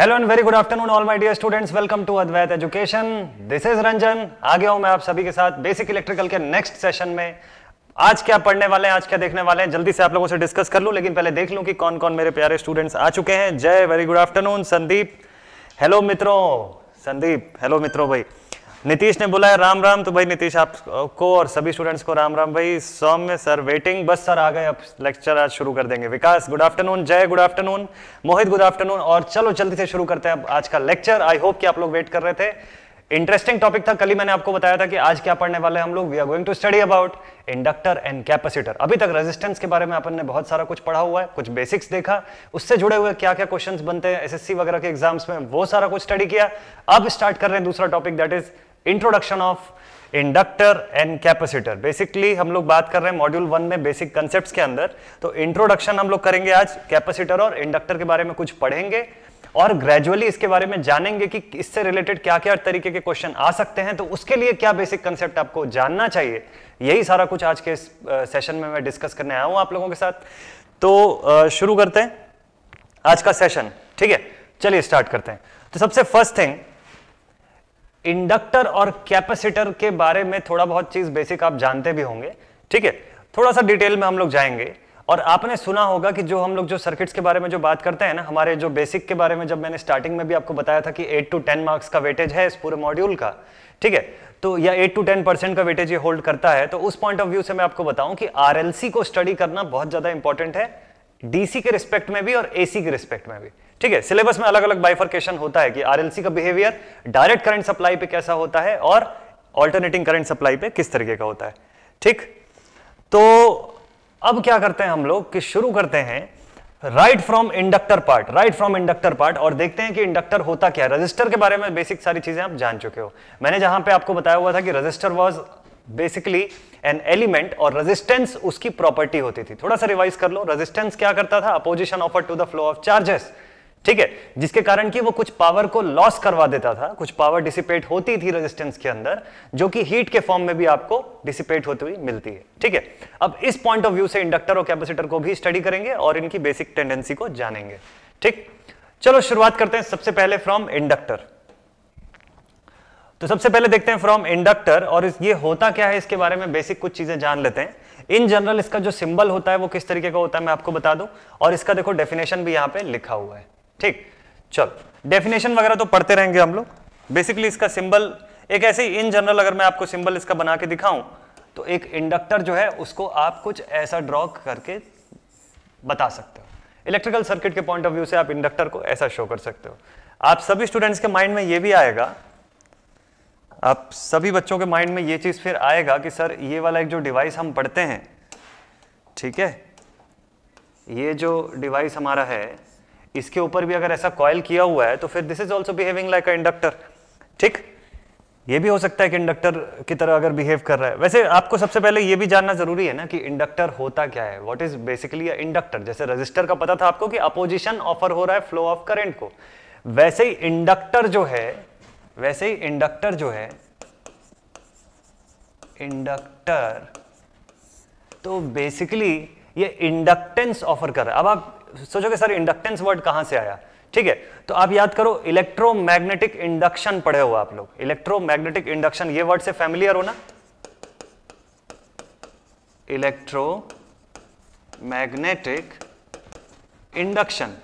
Hello and very good afternoon all my dear students welcome to Advait education this is Ranjan आ गया हूं मैं आप सभी के साथ बेसिक इलेक्ट्रिकल के नेक्स्ट सेशन में आज क्या पढ़ने वाले हैं आज क्या देखने वाले हैं जल्दी से आप लोगों से डिस्कस कर लूं लेकिन पहले देख लूं कि कौन कौन मेरे प्यारे स्टूडेंट्स आ चुके हैं Jay very good afternoon Sandeep hello मित्रों संदीप हेलो मित्रों भाई नीतीश ने बोला राम राम तो भाई नीतीश आपको और सभी स्टूडेंट्स को राम राम भाई सौम्य सर वेटिंग बस सर आ गए अब लेक्चर आज शुरू कर देंगे Vikas good afternoon Jay good afternoon Mohit good afternoon और चलो जल्दी से शुरू करते हैं अब आज का लेक्चर आई होप कि आप लोग वेट कर रहे थे इंटरेस्टिंग टॉपिक था कल ही मैंने आपको बताया था कि आज क्या पढ़ने वाले हम लोग we are going to study about inductor and capacitor अभी तक रेजिस्टेंस के बारे में अपन ने बहुत सारा कुछ पढ़ा हुआ है कुछ बेसिक्स देखा उससे जुड़े हुए क्या क्या क्वेश्चंस बनते हैं एसएससी वगैरह के एग्जाम्स में वो सारा कुछ स्टडी किया अब स्टार्ट कर रहे हैं दूसरा topic that is introduction of inductor and capacitor basically हम लोग बात कर रहे हैं मॉड्यूल वन में बेसिक कंसेप्ट के अंदर तो इंट्रोडक्शन हम लोग करेंगे आज कैपेसिटर और इंडक्टर के बारे में कुछ पढ़ेंगे और ग्रेजुअली इसके बारे में जानेंगे कि इससे रिलेटेड क्या क्या तरीके के क्वेश्चन आ सकते हैं तो उसके लिए क्या बेसिक कंसेप्ट आपको जानना चाहिए यही सारा कुछ आज के सेशन में मैं डिस्कस करने आया हूं आप लोगों के साथ तो शुरू करते हैं आज का सेशन ठीक है चलिए स्टार्ट करते हैं तो सबसे फर्स्ट थिंग इंडक्टर और कैपेसिटर के बारे में थोड़ा बहुत चीज बेसिक आप जानते भी होंगे ठीक है थोड़ा सा डिटेल में हम लोग जाएंगे और आपने सुना होगा कि जो हम लोग जो सर्किट्स के बारे में जो बात करते हैं ना हमारे जो बेसिक के बारे में जब मैंने स्टार्टिंग में भी आपको बताया था कि 8 टू 10 मार्क्स का वेटेज है इस पूरे मॉड्यूल का ठीक है तो या 8 टू 10 परसेंट का वेटेज ये होल्ड करता है तो उस पॉइंट ऑफ व्यू से मैं आपको बताऊं कि आर को स्टडी करना बहुत ज्यादा इंपॉर्टेंट है डीसी के रिस्पेक्ट में भी और एसी के रिस्पेक्ट में भी ठीक है सिलेबस में अलग अलग बाइफर्केशन होता है कि आरएलसी का बिहेवियर डायरेक्ट करंट सप्लाई पे कैसा होता है और ऑल्टरनेटिंग करंट सप्लाई पे किस तरीके का होता है ठीक तो अब क्या करते हैं हम लोग कि शुरू करते हैं right from inductor part right from inductor part और देखते हैं कि इंडक्टर होता क्या है रजिस्टर के बारे में बेसिक सारी चीजें आप जान चुके हो मैंने जहां पे आपको बताया हुआ था कि resistor was basically an element और रेजिस्टेंस उसकी प्रॉपर्टी होती थी थोड़ा सा रिवाइज कर लो रेजिस्टेंस क्या करता था opposition offer to the flow of charges ठीक है जिसके कारण कि वो कुछ पावर को लॉस करवा देता था कुछ पावर डिसिपेट होती थी रेजिस्टेंस के अंदर जो कि हीट के फॉर्म में भी आपको डिसिपेट होती हुई मिलती है ठीक है अब इस पॉइंट ऑफ व्यू से इंडक्टर और कैपेसिटर को भी स्टडी करेंगे और इनकी बेसिक टेंडेंसी को जानेंगे ठीक चलो शुरुआत करते हैं सबसे पहले फ्रॉम इंडक्टर तो सबसे पहले देखते हैं फ्रॉम इंडक्टर और ये होता क्या है इसके बारे में बेसिक कुछ चीजें जान लेते हैं इन जनरल इसका जो सिंबल होता है वो किस तरीके का होता है मैं आपको बता दूं और इसका देखो डेफिनेशन भी यहां पे लिखा हुआ है ठीक चलो डेफिनेशन वगैरह तो पढ़ते रहेंगे हम लोग बेसिकली इसका सिंबल एक ऐसे ही इन जनरल अगर मैं आपको सिंबल इसका बना के दिखाऊं तो एक इंडक्टर जो है उसको आप कुछ ऐसा ड्रॉ करके बता सकते हो इलेक्ट्रिकल सर्किट के पॉइंट ऑफ व्यू से आप इंडक्टर को ऐसा शो कर सकते हो आप सभी स्टूडेंट्स के माइंड में ये भी आएगा आप सभी बच्चों के माइंड में ये चीज़ फिर आएगा कि सर ये वाला एक जो डिवाइस हम पढ़ते हैं ठीक है ये जो डिवाइस हमारा है इसके ऊपर भी अगर ऐसा कॉयल किया हुआ है तो फिर this is also behaving like a inductor ठीक ये भी हो सकता है कि इंडक्टर की तरह अगर बिहेव कर रहा है वैसे आपको सबसे पहले ये भी जानना जरूरी है ना कि इंडक्टर होता क्या है व्हाट इज बेसिकली इंडक्टर जैसे रजिस्टर का पता था आपको कि अपोजिशन ऑफर हो रहा है फ्लो ऑफ करेंट को वैसे ही इंडक्टर जो है वैसे ही इंडक्टर जो है इंडक्टर तो बेसिकली ये इंडक्टेंस ऑफर कर रहा है अब आप सोचोगे सर इंडक्टेंस वर्ड कहां से आया ठीक है तो आप याद करो इलेक्ट्रोमैग्नेटिक इंडक्शन पढ़े हो आप लोग इलेक्ट्रोमैग्नेटिक इंडक्शन ये वर्ड से फैमिलियर हो ना इलेक्ट्रो मैग्नेटिक इंडक्शन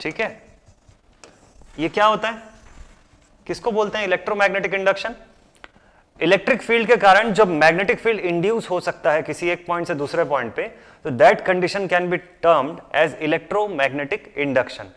ठीक है ये क्या होता है किसको बोलते हैं इलेक्ट्रोमैग्नेटिक इंडक्शन इलेक्ट्रिक फील्ड के कारण जब मैग्नेटिक फील्ड इंड्यूस हो सकता है किसी एक पॉइंट से दूसरे पॉइंट पे तो that condition can be termed as electromagnetic induction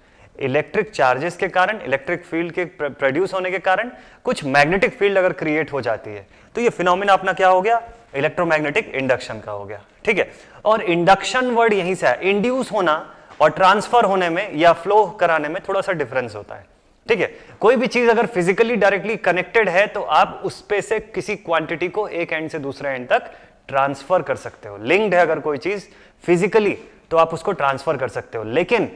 electric charges के कारण इलेक्ट्रिक फील्ड के प्रोड्यूस होने के कारण कुछ मैग्नेटिक फील्ड अगर क्रिएट हो जाती है तो ये फिनोमिना अपना क्या हो गया इलेक्ट्रोमैग्नेटिक इंडक्शन का हो गया ठीक है और इंडक्शन वर्ड यहीं से है इंड्यूस होना और ट्रांसफर होने में या फ्लो कराने में थोड़ा सा डिफरेंस होता है ठीक है कोई भी चीज अगर फिजिकली डायरेक्टली कनेक्टेड है तो आप उस पे से किसी क्वांटिटी को एक एंड से दूसरे एंड तक ट्रांसफर कर सकते हो लिंक्ड है अगर कोई चीज फिजिकली तो आप उसको ट्रांसफर कर सकते हो लेकिन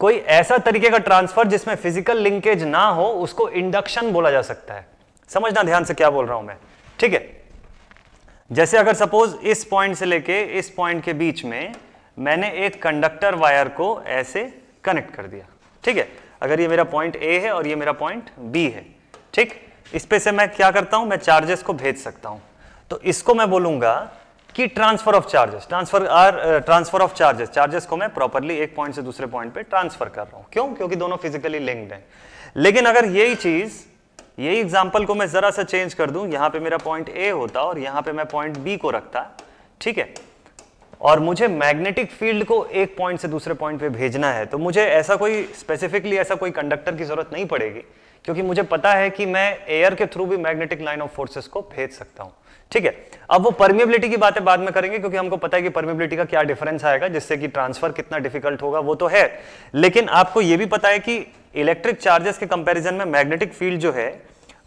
कोई ऐसा तरीके का ट्रांसफर जिसमें फिजिकल लिंकेज ना हो उसको इंडक्शन बोला जा सकता है समझना ध्यान से क्या बोल रहा हूं मैं ठीक है जैसे अगर सपोज इस पॉइंट से लेके इस पॉइंट के बीच में मैंने एक कंडक्टर वायर को ऐसे कनेक्ट कर दिया ठीक है अगर ये मेरा पॉइंट ए है और ये मेरा पॉइंट बी है ठीक इस पे से मैं क्या करता हूं मैं चार्जेस को भेज सकता हूं तो इसको मैं बोलूंगा कि transfer of charges transfer or transfer of charges charges को मैं प्रॉपरली एक पॉइंट से दूसरे पॉइंट पे ट्रांसफर कर रहा हूं क्यों क्योंकि दोनों फिजिकली लिंक्ड हैं लेकिन अगर यही चीज़ यही एग्जाम्पल को मैं ज़रा सा चेंज कर दूं यहां पे मेरा पॉइंट ए होता और यहां पे मैं पॉइंट बी को रखता ठीक है और मुझे मैग्नेटिक फील्ड को एक पॉइंट से दूसरे पॉइंट पे भेजना है तो मुझे ऐसा कोई स्पेसिफिकली ऐसा कोई कंडक्टर की जरूरत नहीं पड़ेगी क्योंकि मुझे पता है कि मैं एयर के थ्रू भी मैग्नेटिक लाइन ऑफ फोर्सेस को भेज सकता हूं ठीक है अब वो परमिबिलिटी की बातें बाद में करेंगे क्योंकि हमको पता है कि परमिबिलिटी का क्या डिफरेंस आएगा जिससे कि ट्रांसफर कितना डिफिकल्ट होगा वो तो है लेकिन आपको ये भी पता है कि इलेक्ट्रिक चार्जेस के कंपेरिजन में मैग्नेटिक फील्ड जो है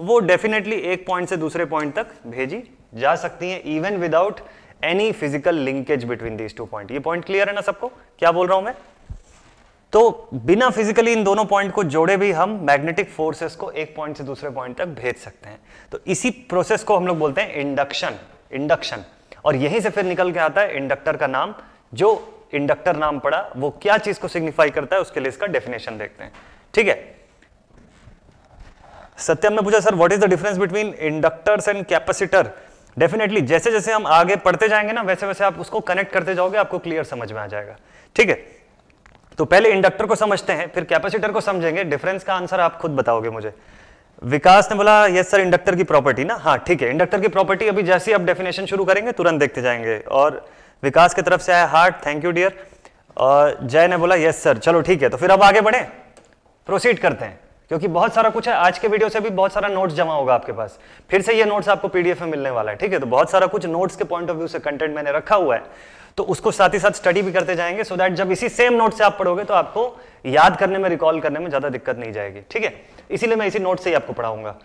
वो डेफिनेटली एक पॉइंट से दूसरे पॉइंट तक भेजी जा सकती है even without any physical linkage between these two point ये पॉइंट क्लियर है ना सबको क्या बोल रहा हूं मैं तो बिना फिजिकली इन दोनों पॉइंट को जोड़े भी हम मैग्नेटिक फोर्सेस को एक पॉइंट से दूसरे पॉइंट तक भेज सकते हैं तो इसी प्रोसेस को हम लोग बोलते हैं इंडक्शन इंडक्शन और यहीं से फिर निकल के आता है इंडक्टर का नाम जो इंडक्टर नाम पड़ा वो क्या चीज को सिग्निफाई करता है उसके लिए इसका डेफिनेशन देखते हैं ठीक है सत्यम ने पूछा sir what is the difference between inductors and capacitor definitely जैसे जैसे हम आगे पढ़ते जाएंगे ना वैसे वैसे आप उसको कनेक्ट करते जाओगे आपको क्लियर समझ में आ जाएगा ठीक है तो पहले इंडक्टर को समझते हैं फिर कैपेसिटर को समझेंगे डिफरेंस का आंसर आप खुद बताओगे मुझे विकास ने बोला यस सर इंडक्टर की प्रॉपर्टी ना हाँ ठीक है इंडक्टर की प्रॉपर्टी अभी जैसे आप डेफिनेशन शुरू करेंगे तुरंत देखते जाएंगे और विकास की तरफ से आया हार्ट थैंक यू डियर और जय ने बोला यस सर चलो ठीक है तो फिर अब आगे बढ़े प्रोसीड करते हैं क्योंकि बहुत सारा कुछ है आज के वीडियो से भी बहुत सारा नोट्स जमा होगा आपके पास फिर से ये नोट्स आपको पीडीएफ में मिलने वाला है ठीक है तो बहुत सारा कुछ नोट्स के पॉइंट ऑफ व्यू से कंटेंट मैंने रखा हुआ है तो उसको साथ ही साथ स्टडी भी करते जाएंगे सो so दैट जब इसी सेम नोट से आप पढ़ोगे तो आपको याद करने में रिकॉल करने में ज्यादा दिक्कत नहीं जाएगी ठीक है इसीलिए मैं इसी नोट से ही आपको पढ़ाऊंगा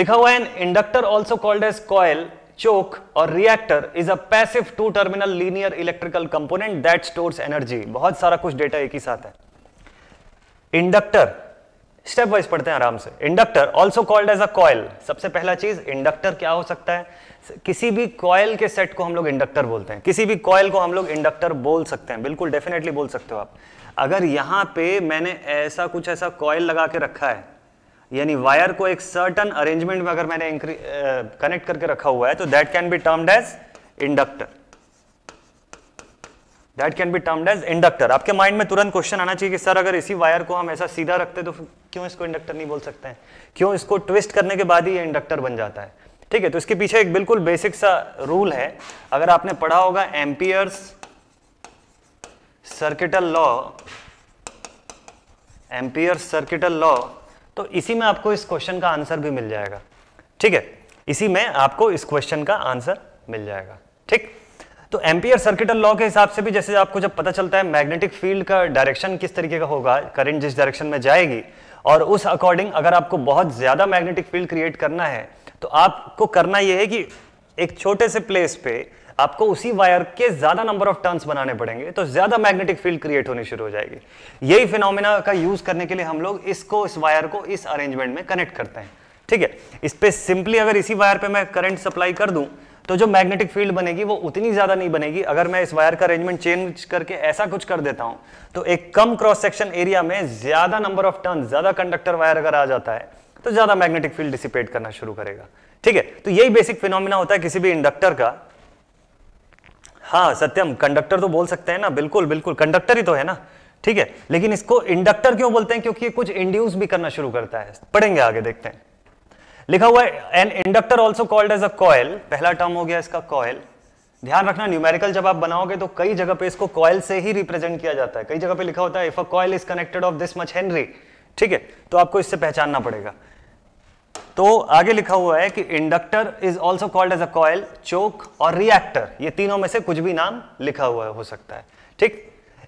लिखा हुआ है an inductor also called as coil choke और reactor is a passive two terminal linear electrical component that stores energy बहुत सारा कुछ डेटा एक ही साथ है इंडक्टर स्टेप वाइज पढ़ते हैं आराम से inductor also called as a coil सबसे पहला चीज इंडक्टर क्या हो सकता है किसी भी कॉयल के सेट को हम लोग इंडक्टर बोलते हैं किसी भी कॉयल को हम लोग इंडक्टर बोल सकते हैं बिल्कुल डेफिनेटली बोल सकते हो आप अगर यहां पे मैंने ऐसा कुछ ऐसा कॉयल लगा के रखा है यानी वायर को एक सर्टन अरेंजमेंट में अगर मैंने कनेक्ट करके रखा हुआ है तो that can be termed as inductor that can be termed as inductor आपके माइंड में तुरंत क्वेश्चन आना चाहिए कि सर अगर इसी वायर को हम ऐसा सीधा रखते तो क्यों इसको इंडक्टर नहीं बोल सकते हैं क्यों इसको ट्विस्ट करने के बाद ही ये इंडक्टर बन जाता है ठीक है तो इसके पीछे एक बिल्कुल बेसिक सा रूल है अगर आपने पढ़ा होगा Ampere's circuital law Ampere's circuital law तो इसी में आपको इस क्वेश्चन का आंसर भी मिल जाएगा ठीक है इसी में आपको इस क्वेश्चन का आंसर मिल जाएगा ठीक तो एम्पियर सर्किटल लॉ के हिसाब से भी जैसे आपको जब पता चलता है मैग्नेटिक फील्ड का डायरेक्शन किस तरीके का होगा करंट जिस डायरेक्शन में जाएगी और उस अकॉर्डिंग अगर आपको बहुत ज़्यादा मैग्नेटिक फील्ड क्रिएट करना है तो आपको करना यह है कि एक छोटे से प्लेस पे आपको उसी वायर के ज्यादा नंबर ऑफ टर्न्स बनाने पड़ेंगे तो ज्यादा मैग्नेटिक फील्ड क्रिएट होनी शुरू हो जाएगी यही फिनोमिना का यूज करने के लिए हम लोग इसको इस वायर को इस अरेंजमेंट में कनेक्ट करते हैं ठीक है इस पर सिंपली अगर इसी वायर पे मैं करंट सप्लाई कर दूं तो जो मैग्नेटिक फील्ड बनेगी वो उतनी ज़्यादा नहीं बनेगी अगर मैं इस वायर का अरेंजमेंट चेंज करके ऐसा कुछ कर देता हूं तो एक कम क्रॉस सेक्शन एरिया में ज़्यादा नंबर ऑफ टर्न ज़्यादा कंडक्टर वायर अगर आ जाता है तो ज़्यादा मैग्नेटिक फील्ड डिसिपेट करना शुरू करेगा ठीक है तो यही बेसिक फिनोमिना होता है किसी भी इंडक्टर का हाँ सत्यम कंडक्टर तो बोल सकते हैं ना बिल्कुल बिल्कुल कंडक्टर ही तो है ना ठीक है लेकिन इसको इंडक्टर क्यों बोलते हैं क्योंकि ये कुछ इंड्यूस भी करना शुरू करता है पढ़ेंगे आगे देखते हैं लिखा हुआ है an inductor also called as a coil पहला टर्म हो गया इसका कॉयल ध्यान रखना न्यूमेरिकल जब आप बनाओगे तो कई जगह पे इसको कॉयल से ही रिप्रेजेंट किया जाता है कई जगह पे लिखा होता है if a coil is connected of this much henry ठीक है तो आपको इससे पहचानना पड़ेगा तो आगे लिखा हुआ है कि inductor is also called as a coil choke और रिएक्टर ये तीनों में से कुछ भी नाम लिखा हुआ हो सकता है ठीक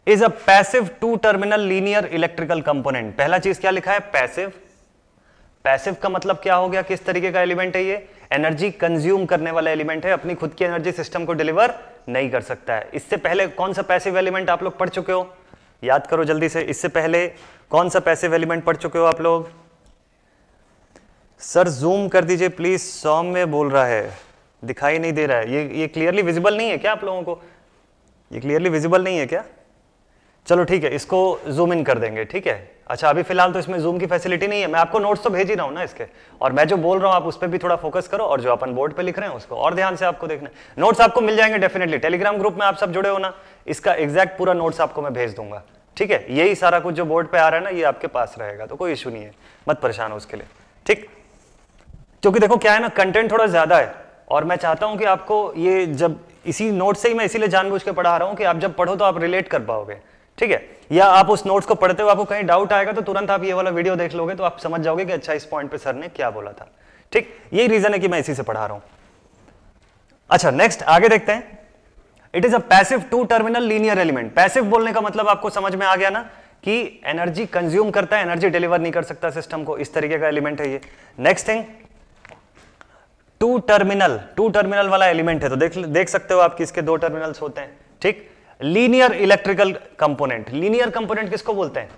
is a passive two terminal linear electrical component पहला चीज क्या लिखा है पैसिव पैसिव का मतलब क्या हो गया किस तरीके का एलिमेंट है ये एनर्जी कंज्यूम करने वाला एलिमेंट है अपनी खुद की एनर्जी सिस्टम को डिलीवर नहीं कर सकता है इससे पहले कौन सा पैसिव एलिमेंट आप लोग पढ़ चुके हो याद करो जल्दी से इससे पहले कौन सा पैसिव एलिमेंट पढ़ चुके हो आप लोग सर जूम कर दीजिए प्लीज सॉम में बोल रहा है दिखाई नहीं दे रहा है ये ये क्लियरली विजिबल नहीं है क्या आप लोगों को ये क्लियरली विजिबल नहीं है क्या चलो ठीक है इसको जूम इन कर देंगे ठीक है अच्छा अभी फिलहाल तो इसमें जूम की फैसिलिटी नहीं है मैं आपको नोट्स तो भेज ही रहा हूँ ना इसके और मैं जो बोल रहा हूँ आप उस पर भी थोड़ा फोकस करो और जो अपन बोर्ड पे लिख रहे हैं उसको और ध्यान से आपको देखना नोट्स आपको मिल जाएंगे डेफिनेटली टेलीग्राम ग्रुप में आप सब जुड़े हो ना इसका एग्जैक्ट पूरा नोट्स आपको मैं भेज दूंगा ठीक है यही सारा कुछ जो बोर्ड पर आ रहा है ना ये आपके पास रहेगा तो कोई इशू नहीं है मत परेशान हो उसके लिए ठीक क्योंकि देखो क्या है ना कंटेंट थोड़ा ज्यादा है और मैं चाहता हूँ कि आपको ये जब इसी नोट से ही मैं इसीलिए जानबूझ के पढ़ा रहा हूँ कि आप जब पढ़ो तो आप रिलेट कर पाओगे ठीक है या आप उस नोट्स को पढ़ते हो आपको कहीं डाउट आएगा तो तुरंत आप ये वाला वीडियो देख लोगे तो आप समझ जाओगे कि अच्छा इस पॉइंट पे सर ने क्या बोला था ठीक यही रीजन है कि मैं इसी से पढ़ा रहा हूं अच्छा नेक्स्ट आगे देखते हैं it is a passive two terminal linear element passive बोलने का मतलब आपको समझ में आ गया ना कि एनर्जी कंज्यूम करता है एनर्जी डिलीवर नहीं कर सकता सिस्टम को इस तरीके का एलिमेंट है ये next thing two terminal two terminal वाला एलिमेंट है तो देख देख सकते हो आप किसके दो टर्मिनल्स होते हैं ठीक linear electrical component linear component किसको बोलते हैं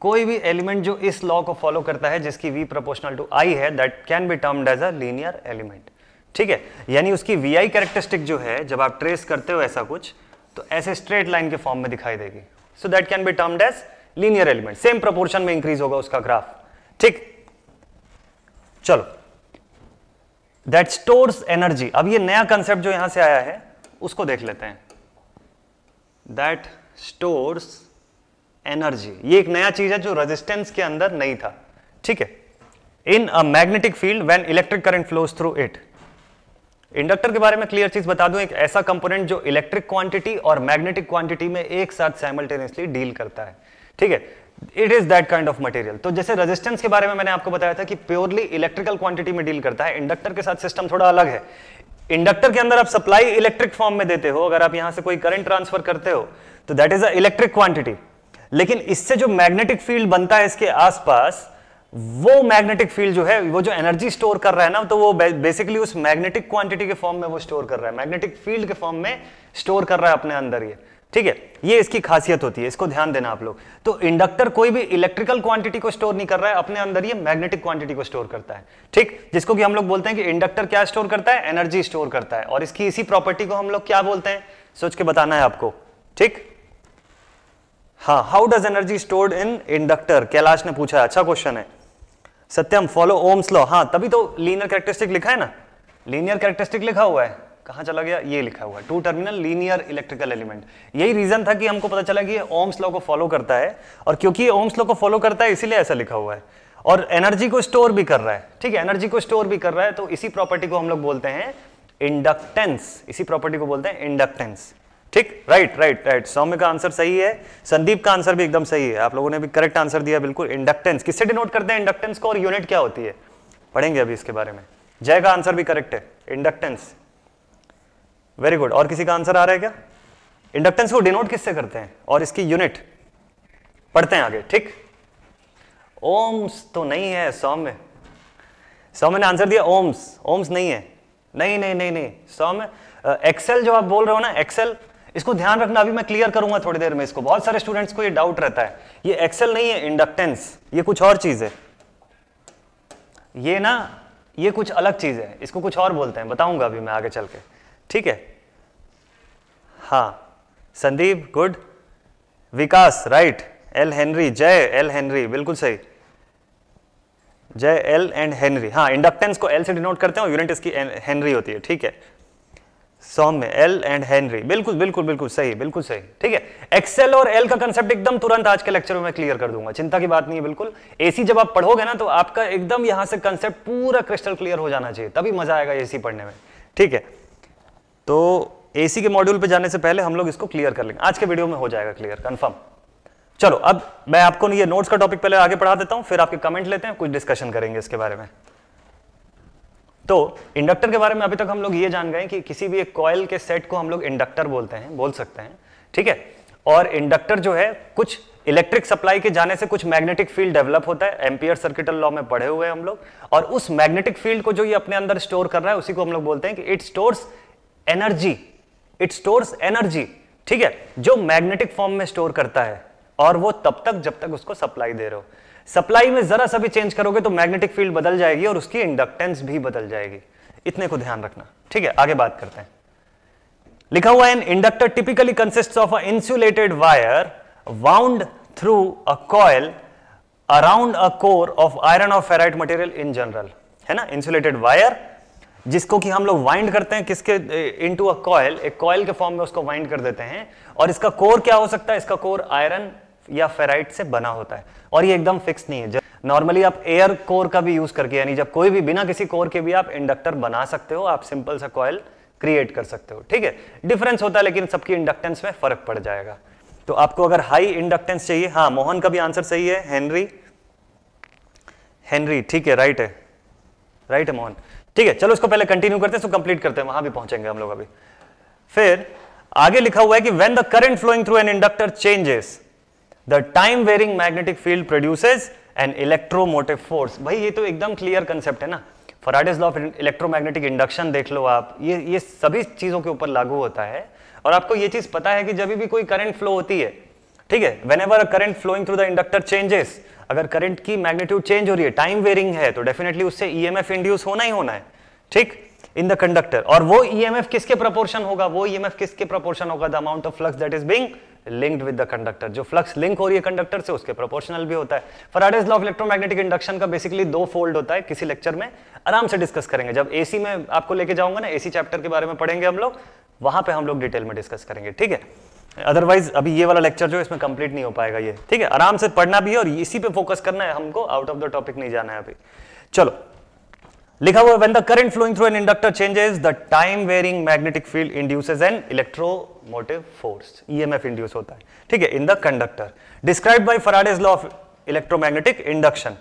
कोई भी एलिमेंट जो इस लॉ को फॉलो करता है जिसकी वी प्रोपोर्शनल टू आई है that can be termed as a linear element ठीक है यानी उसकी वी आई कैरेक्टरिस्टिक जो है जब आप ट्रेस करते हो ऐसा कुछ तो ऐसे स्ट्रेट लाइन के फॉर्म में दिखाई देगी so that can be termed as linear element same proportion में इंक्रीज होगा उसका ग्राफ ठीक चलो दैट स्टोर्स एनर्जी अब ये नया कंसेप्ट जो यहां से आया है उसको देख लेते हैं दैट स्टोर्स एनर्जी ये एक नया चीज है जो रेजिस्टेंस के अंदर नहीं था ठीक है in a magnetic field when electric current flows through it inductor के बारे में क्लियर चीज बता दूं एक ऐसा कंपोनेंट जो इलेक्ट्रिक क्वांटिटी और मैग्नेटिक क्वांटिटी में एक साथ साइमल्टेनियसली डील करता है ठीक है it is that kind of material तो जैसे रेजिस्टेंस के बारे में मैंने आपको बताया था कि प्योरली इलेक्ट्रिकल क्वांटिटी में डील करता है इंडक्टर के साथ सिस्टम थोड़ा अलग है इंडक्टर के अंदर आप सप्लाई इलेक्ट्रिक फॉर्म में देते हो अगर आप यहां से कोई करंट ट्रांसफर करते हो तो that is a electric quantity लेकिन इससे जो मैग्नेटिक फील्ड बनता है इसके आसपास वो मैग्नेटिक फील्ड जो है वो जो एनर्जी स्टोर कर रहा है ना तो वो बेसिकली उस मैग्नेटिक क्वांटिटी के फॉर्म में वो स्टोर कर रहा है मैग्नेटिक फील्ड के फॉर्म में स्टोर कर रहा है अपने अंदर ये ठीक है ये इसकी खासियत होती है इसको ध्यान देना आप लोग तो इंडक्टर कोई भी इलेक्ट्रिकल क्वांटिटी को स्टोर नहीं कर रहा है अपने अंदर ये मैग्नेटिक क्वांटिटी को स्टोर करता है ठीक जिसको कि हम लोग बोलते हैं कि इंडक्टर क्या स्टोर करता है एनर्जी स्टोर करता है और इसकी इसी प्रॉपर्टी को हम लोग क्या बोलते हैं सोच के बताना है आपको ठीक हाँ how does energy stored in inductor Kailash ने पूछा है अच्छा क्वेश्चन है सत्यम फॉलो ओम्स लॉ हाँ तभी तो लीनियर कैरेक्टरिस्टिक लिखा है ना लीनियर कैरेक्टरिस्टिक लिखा हुआ है कहा चला गया ये लिखा हुआ two terminal linear electrical element यही रीजन था कि हमको पता चला कि ये ओम्स लॉ को फॉलो करता है और क्योंकि ये ओम्स लॉ को फॉलो करता है इसीलिए ऐसा लिखा हुआ है और एनर्जी को स्टोर भी कर रहा है ठीक है एनर्जी को स्टोर भी कर रहा है तो इसी प्रॉपर्टी को हम लोग बोलते हैं इंडक्टेंस इसी प्रॉपर्टी को बोलते हैं इंडक्टेंस ठीक राइट राइट राइट सौम्य का आंसर सही है संदीप का आंसर भी एकदम सही है आप लोगों ने भी करेक्ट आंसर दिया बिल्कुल इंडक्टेंस किससे डिनोट करते हैं इंडक्टेंस को और यूनिट क्या होती है पढ़ेंगे अभी इसके बारे में जय का आंसर भी करेक्ट है इंडक्टेंस वेरी गुड और किसी का आंसर आ रहा है क्या इंडक्टेंस को डिनोट किससे करते हैं और इसकी यूनिट पढ़ते हैं आगे ठीक ओम्स तो नहीं है सौम्य सौम्य ने आंसर दिया ओम्स ओम्स नहीं है नहीं नहीं नहीं नहीं सौम्य एक्सेल जो आप बोल रहे हो ना एक्सेल इसको ध्यान रखना अभी मैं क्लियर करूंगा थोड़ी देर में इसको बहुत सारे स्टूडेंट्स को ये डाउट रहता है ये एक्सेल नहीं है इंडक्टेंस ये कुछ और चीज है ये ना ये कुछ अलग चीज है इसको कुछ और बोलते हैं बताऊंगा अभी मैं आगे चल के ठीक है हाँ Sandeep good Vikas right L henry Jay L henry बिल्कुल सही जय एल एंड हेनरी हाँ इंडक्टेंस को एल से डिनोट करते हैं यूनिट इसकी हेनरी होती है ठीक है सौम्य एल एंड हेनरी बिल्कुल बिल्कुल बिल्कुल सही बिल्कुल सही ठीक है एक्सेल और एल का कंसेप्ट एकदम तुरंत आज के लेक्चर में क्लियर कर दूंगा चिंता की बात नहीं है बिल्कुल एसी जब आप पढ़ोगे ना तो आपका एकदम यहां से कंसेप्ट पूरा क्रिस्टल क्लियर हो जाना चाहिए तभी मजा आएगा एसी पढ़ने में ठीक है तो एसी के मॉड्यूल पे जाने से पहले हम लोग इसको क्लियर कर लेंगे आज के वीडियो में हो जाएगा क्लियर कंफर्म चलो अब मैं आपको ये नोट्स का टॉपिक पहले आगे पढ़ा देता हूं फिर आपके कमेंट लेते हैं कुछ डिस्कशन करेंगे इसके बारे में तो इंडक्टर के बारे में अभी तक हम लोग ये जान गए कि किसी भी एक कॉयल के सेट को हम लोग इंडक्टर बोलते हैं बोल सकते हैं ठीक है और इंडक्टर जो है कुछ इलेक्ट्रिक सप्लाई के जाने से कुछ मैग्नेटिक फील्ड डेवलप होता है एम्पियर सर्किटल लॉ में पढ़े हुए हैं हम लोग और उस मैग्नेटिक फील्ड को जो ये अपने अंदर स्टोर कर रहा है उसी को हम लोग बोलते हैं कि it stores energy it stores energy ठीक है जो मैग्नेटिक फॉर्म में स्टोर करता है और वो तब तक जब तक उसको सप्लाई दे रहे हो सप्लाई में जरा सा भी चेंज करोगे तो मैग्नेटिक फील्ड बदल जाएगी और उसकी इंडक्टेंस भी बदल जाएगी इतने को ध्यान रखना ठीक है आगे बात करते हैं लिखा हुआ an inductor typically consist of a insulated wire wound through a coil around a core of iron और फेराइट मटेरियल इन जनरल है ना इंसुलेटेड वायर जिसको कि हम लोग वाइंड करते हैं किसके इनटू अ कॉयल एक कॉयल के फॉर्म में उसको वाइंड कर देते हैं और इसका कोर क्या हो सकता है इसका कोर आयरन या फेराइट से बना होता है और ये एकदम फिक्स नहीं है नॉर्मली आप एयर कोर का भी यूज करके यानी जब कोई भी बिना किसी कोर के भी आप इंडक्टर बना सकते हो आप सिंपल सा कॉयल क्रिएट कर सकते हो ठीक है डिफरेंस होता है लेकिन सबकी इंडक्टेंस में फर्क पड़ जाएगा तो आपको अगर हाई इंडक्टेंस चाहिए हाँ मोहन का भी आंसर सही है हेनरी हेनरी ठीक है राइट है राइट है मोहन ठीक है चलो इसको पहले कंटिन्यू करते हैं इसको कंप्लीट करते हैं वहां भी पहुंचेंगे हम लोग अभी फिर आगे लिखा हुआ है कि when the current flowing through an inductor changes the time varying magnetic field produces an electromotive force भाई ये तो एकदम क्लियर कंसेप्ट है ना Faraday's law of electromagnetic induction देख लो आप ये ये सभी चीजों के ऊपर लागू होता है और आपको ये चीज पता है कि जब भी कोई करंट फ्लो होती है ठीक है whenever current flowing through the inductor changes अगर करंट की मैग्नेट्यूड चेंज हो रही है टाइम वेरिंग है तो डेफिनेटली उससे ईएमएफ e इंड्यूस होना ही होना है ठीक इन द कंडक्टर और वो ई एम एफ किसके प्रपोर्शन होगा वो ई एम एफ किसके प्रपोर्शन होगा the amount of flux that is being linked with the conductor जो फ्लक्स लिंक हो रही है कंडक्टर से उसके प्रोपोर्शनल भी होता है Faraday's law of electromagnetic induction का बेसिकली दो फोल्ड होता है किसी लेक्चर में आराम से डिस्कस करेंगे जब एसी में आपको लेके जाऊंगा ना एसी चैप्टर के बारे में पढ़ेंगे हम लोग वहां पर हम लोग डिटेल में डिस्कस करेंगे ठीक है अदरवाइज अभी ये वाला लेक्चर जो इसमें कंप्लीट नहीं हो पाएगा ये ठीक है आराम से पढ़ना भी है और इसी पे फोकस करना है हमको आउट ऑफ द टॉपिक नहीं जाना है अभी चलो लिखा हुआ when the current flowing through an inductor changes the time varying magnetic field induces an electromotive force EMF induce होता है ठीक है in the conductor describe by Faraday's law of electromagnetic induction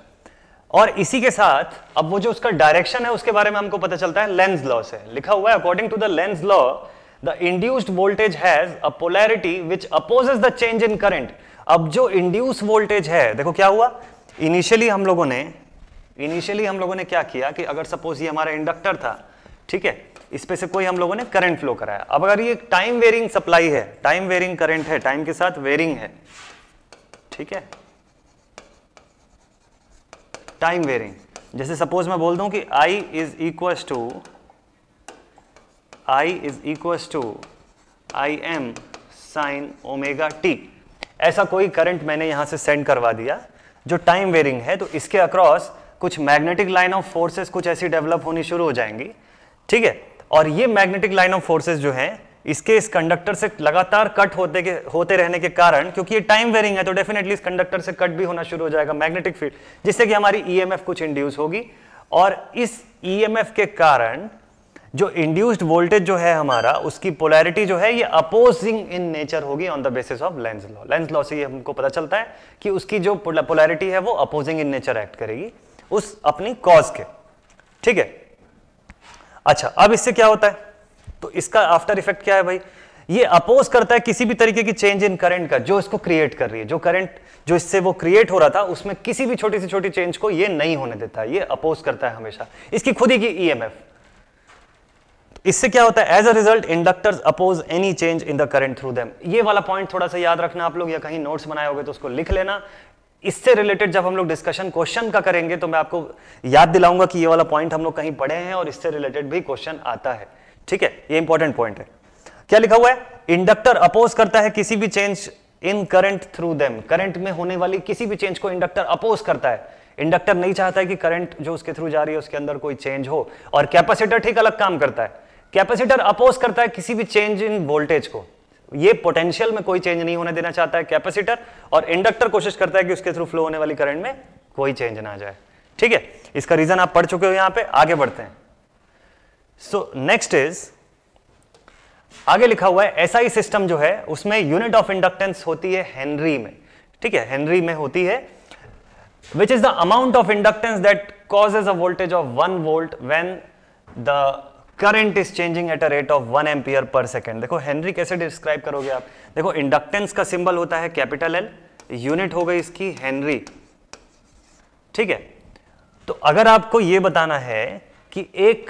और इसी के साथ अब वो जो उसका डायरेक्शन है उसके बारे में हमको पता चलता है लेंस लॉ से लिखा हुआ है according to the Lenz law the induced voltage has a polarity which opposes the change in current अब जो इंड्यूस वोल्टेज है देखो क्या हुआ इनिशियली हम लोगों ने इनिशियली हम लोगों ने क्या किया कि अगर सपोज ये हमारा इंडक्टर था ठीक है इस पे से कोई हम लोगों ने करंट फ्लो कराया अब अगर ये टाइम वेरिंग सप्लाई है टाइम वेरिंग करंट है टाइम के साथ वेरिंग है ठीक है टाइम वेरिंग जैसे सपोज मैं बोल दूं कि I is equal to I is equal to I m sine omega t ऐसा कोई करंट मैंने यहां से सेंड करवा दिया जो टाइम वेरिंग है तो इसके अक्रॉस कुछ मैग्नेटिक लाइन ऑफ फोर्सेस कुछ ऐसी डेवलप होनी शुरू हो जाएंगी ठीक है और ये मैग्नेटिक लाइन ऑफ फोर्सेस जो हैं इसके इस कंडक्टर से लगातार कट होते के होते रहने के कारण क्योंकि ये टाइम वेरिंग है तो डेफिनेटली इस कंडक्टर से कट भी होना शुरू हो जाएगा मैग्नेटिक फील्ड जिससे कि हमारी ईएमएफ e कुछ इंड्यूस होगी और इस ईएमएफ e के कारण जो इंड्यूस्ड वोल्टेज जो है हमारा उसकी पोलैरिटी जो है ये अपोजिंग इन नेचर होगी on the basis of Lenz law Lenz law से ये हमको पता चलता है कि उसकी जो पोलैरिटी है वो अपोजिंग इन नेचर एक्ट करेगी उस अपनी कॉज के ठीक है अच्छा अब इससे क्या होता है तो इसका आफ्टर इफेक्ट क्या है भाई ये अपोज करता है किसी भी तरीके की चेंज इन करंट का जो इसको क्रिएट कर रही है जो करंट जो इससे वो क्रिएट हो रहा था उसमें किसी भी छोटी से छोटी चेंज को ये नहीं होने देता ये अपोज करता है हमेशा इसकी खुद ही की ईएमएफ e इससे क्या होता है as a result inductors oppose any change in the current through them ये वाला पॉइंट थोड़ा सा याद रखना आप लोग या कहीं नोट्स बनाए होगे तो उसको लिख लेना इससे रिलेटेड जब हम लोग डिस्कशन क्वेश्चन का करेंगे तो मैं आपको याद दिलाऊंगा कि ये वाला पॉइंट हम लोग कहीं पढ़े हैं और इससे रिलेटेड भी क्वेश्चन आता है ठीक है ये इंपॉर्टेंट पॉइंट है क्या लिखा हुआ है इंडक्टर अपोज करता है किसी भी change in current through them current में होने वाली किसी भी चेंज को इंडक्टर अपोज करता है इंडक्टर नहीं चाहता है कि करंट जो उसके थ्रू जा रही है उसके अंदर कोई चेंज हो और कैपेसिटर ठीक अलग काम करता है कैपेसिटर अपोज करता है किसी भी चेंज इन वोल्टेज को ये पोटेंशियल में कोई चेंज नहीं होने देना चाहता है कैपेसिटर और इंडक्टर कोशिश करता है कि उसके थ्रू फ्लो होने वाली करंट में कोई चेंज ना आ जाए ठीक है इसका रीजन आप पढ़ चुके हो यहां पे आगे बढ़ते हैं सो नेक्स्ट इज आगे लिखा हुआ है एसआई सिस्टम जो है उसमें यूनिट ऑफ इंडक्टेंस होती है हेनरी में ठीक है हेनरी में होती है which is the amount of inductance that causes a voltage of one volt when the current is changing at a rate of one ampere per second देखो henry कैसे डिस्क्राइब करोगे आप देखो इंडक्टेंस का सिंबल होता है कैपिटल एल यूनिट हो गई इसकी हेनरी ठीक है तो अगर आपको यह बताना है कि एक